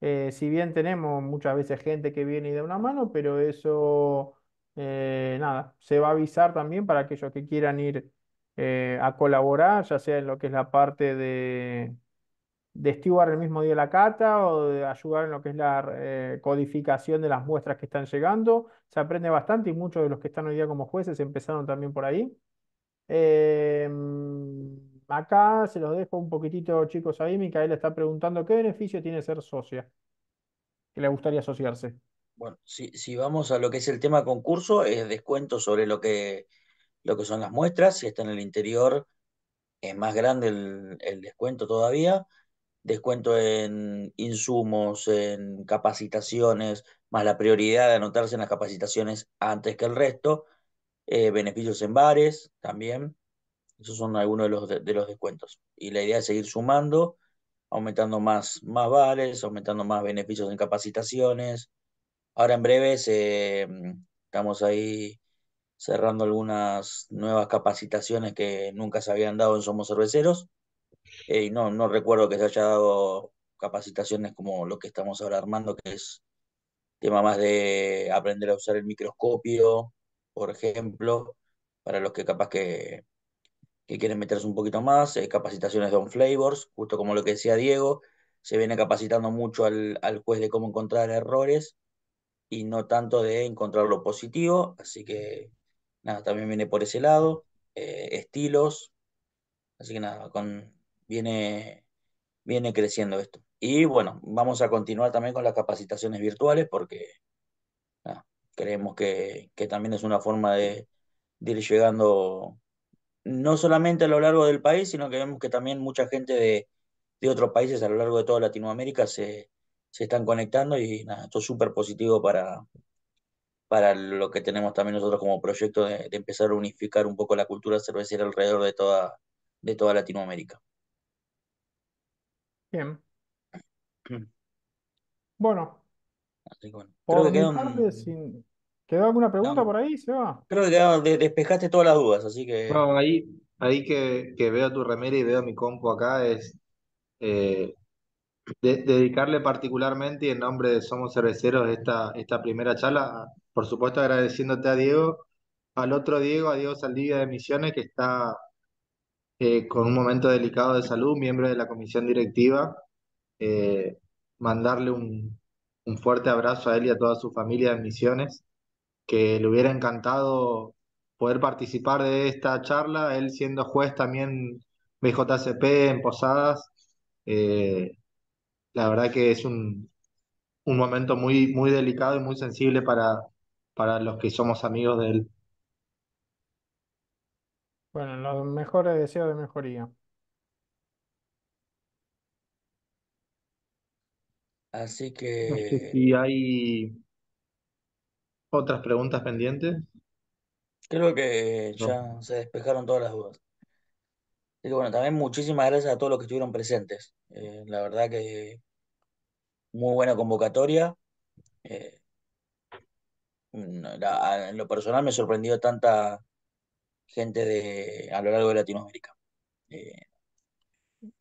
eh, si bien tenemos muchas veces gente que viene y una mano, pero eso, nada, se va a avisar también para aquellos que quieran ir a colaborar, ya sea en lo que es la parte de, de estivar el mismo día la cata o de ayudar en lo que es la eh, codificación de las muestras que están llegando. Se aprende bastante y muchos de los que están hoy día como jueces empezaron también por ahí. Em, acá se los dejo un poquitito, chicos, ahí. Micaela está preguntando qué beneficio tiene ser socia, que le gustaría asociarse. Bueno, si, vamos a lo que es el tema concurso, es descuento sobre lo que, lo que son las muestras. Si está en el interior, es más grande el descuento todavía descuento en insumos, en capacitaciones, más la prioridad de anotarse en las capacitaciones antes que el resto, eh, beneficios en bares también, esos son algunos de los, los descuentos. Y la idea es seguir sumando, aumentando más, más bares, aumentando más beneficios en capacitaciones. Ahora en breve mm, estamos ahí cerrando algunas nuevas capacitaciones que nunca se habían dado en Somos Cerveceros no, recuerdo que se haya dado capacitaciones como lo que estamos ahora armando, que es tema más de aprender a usar el microscopio, por ejemplo, para los que capaz que, quieren meterse un poquito más, eh, capacitaciones de on flavors, justo como lo que decía Diego, se viene capacitando mucho al, juez de cómo encontrar errores y no tanto de encontrar lo positivo, así que nada, también viene por ese lado, eh, estilos, así que nada, con, viene, viene creciendo esto. Y bueno, vamos a continuar también con las capacitaciones virtuales porque creemos que, también es una forma de, ir llegando no solamente a lo largo del país, sino que vemos que también mucha gente de, otros países a lo largo de toda Latinoamérica se, están conectando y nada, esto es súper positivo para, para lo que tenemos también nosotros como proyecto de, empezar a unificar un poco la cultura cervecera alrededor de toda, de toda Latinoamérica. Bien. Bueno, que ¿quedó alguna pregunta por ahí, Seba? creo que despejaste todas las dudas, así que ahí, ahí que, que veo tu remera y veo mi compo acá es eh, dedicarle particularmente y en nombre de Somos Cerveceros esta, esta primera charla, por supuesto agradeciéndote a Diego, al otro Diego, a Diego Saldivia de Misiones, que está eh, con un momento delicado de salud, miembro de la comisión directiva, eh, mandarle un, fuerte abrazo a él y a toda su familia de Misiones, que le hubiera encantado poder participar de esta charla, él siendo juez también BJCP en Posadas. Eh, la verdad que es un, un momento muy, muy delicado y muy sensible para, para los que somos amigos de él. Bueno, los mejores deseos de mejoría. Así que si hay otras preguntas pendientes. creo que ya se despejaron todas las dudas. Así que bueno, también muchísimas gracias a todos los que estuvieron presentes. Eh, la verdad que muy buena convocatoria. Eh, en lo personal me sorprendió tanta gente de, a lo largo de Latinoamérica. Eh,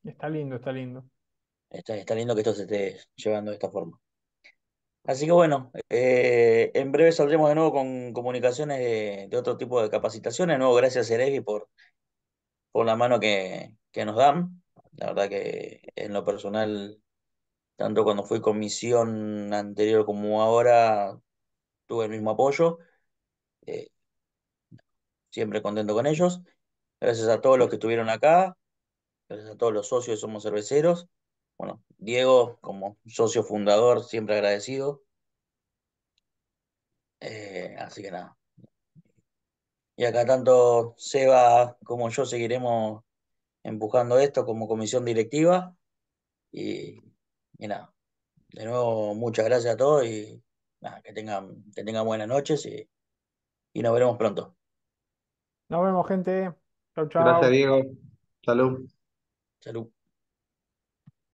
está lindo, está lindo. Está, lindo que esto se esté llevando de esta forma. Así que bueno, eh, en breve saldremos de nuevo con comunicaciones de, otro tipo de capacitaciones. De nuevo, gracias Erevi por, por la mano que, nos dan. La verdad que en lo personal, tanto cuando fui comisión anterior como ahora, tuve el mismo apoyo. Eh, siempre contento con ellos. Gracias a todos los que estuvieron acá, gracias a todos los socios de Somos Cerveceros. Bueno, Diego, como socio fundador, siempre agradecido. Eh, así que nada. Y acá tanto Seba como yo seguiremos empujando esto como comisión directiva. Y, nada, de nuevo muchas gracias a todos y nada, que tengan, que tengan buenas noches y, y nos veremos pronto. Nos vemos, gente. Chau, chau. Gracias, Diego. Salud. Salud.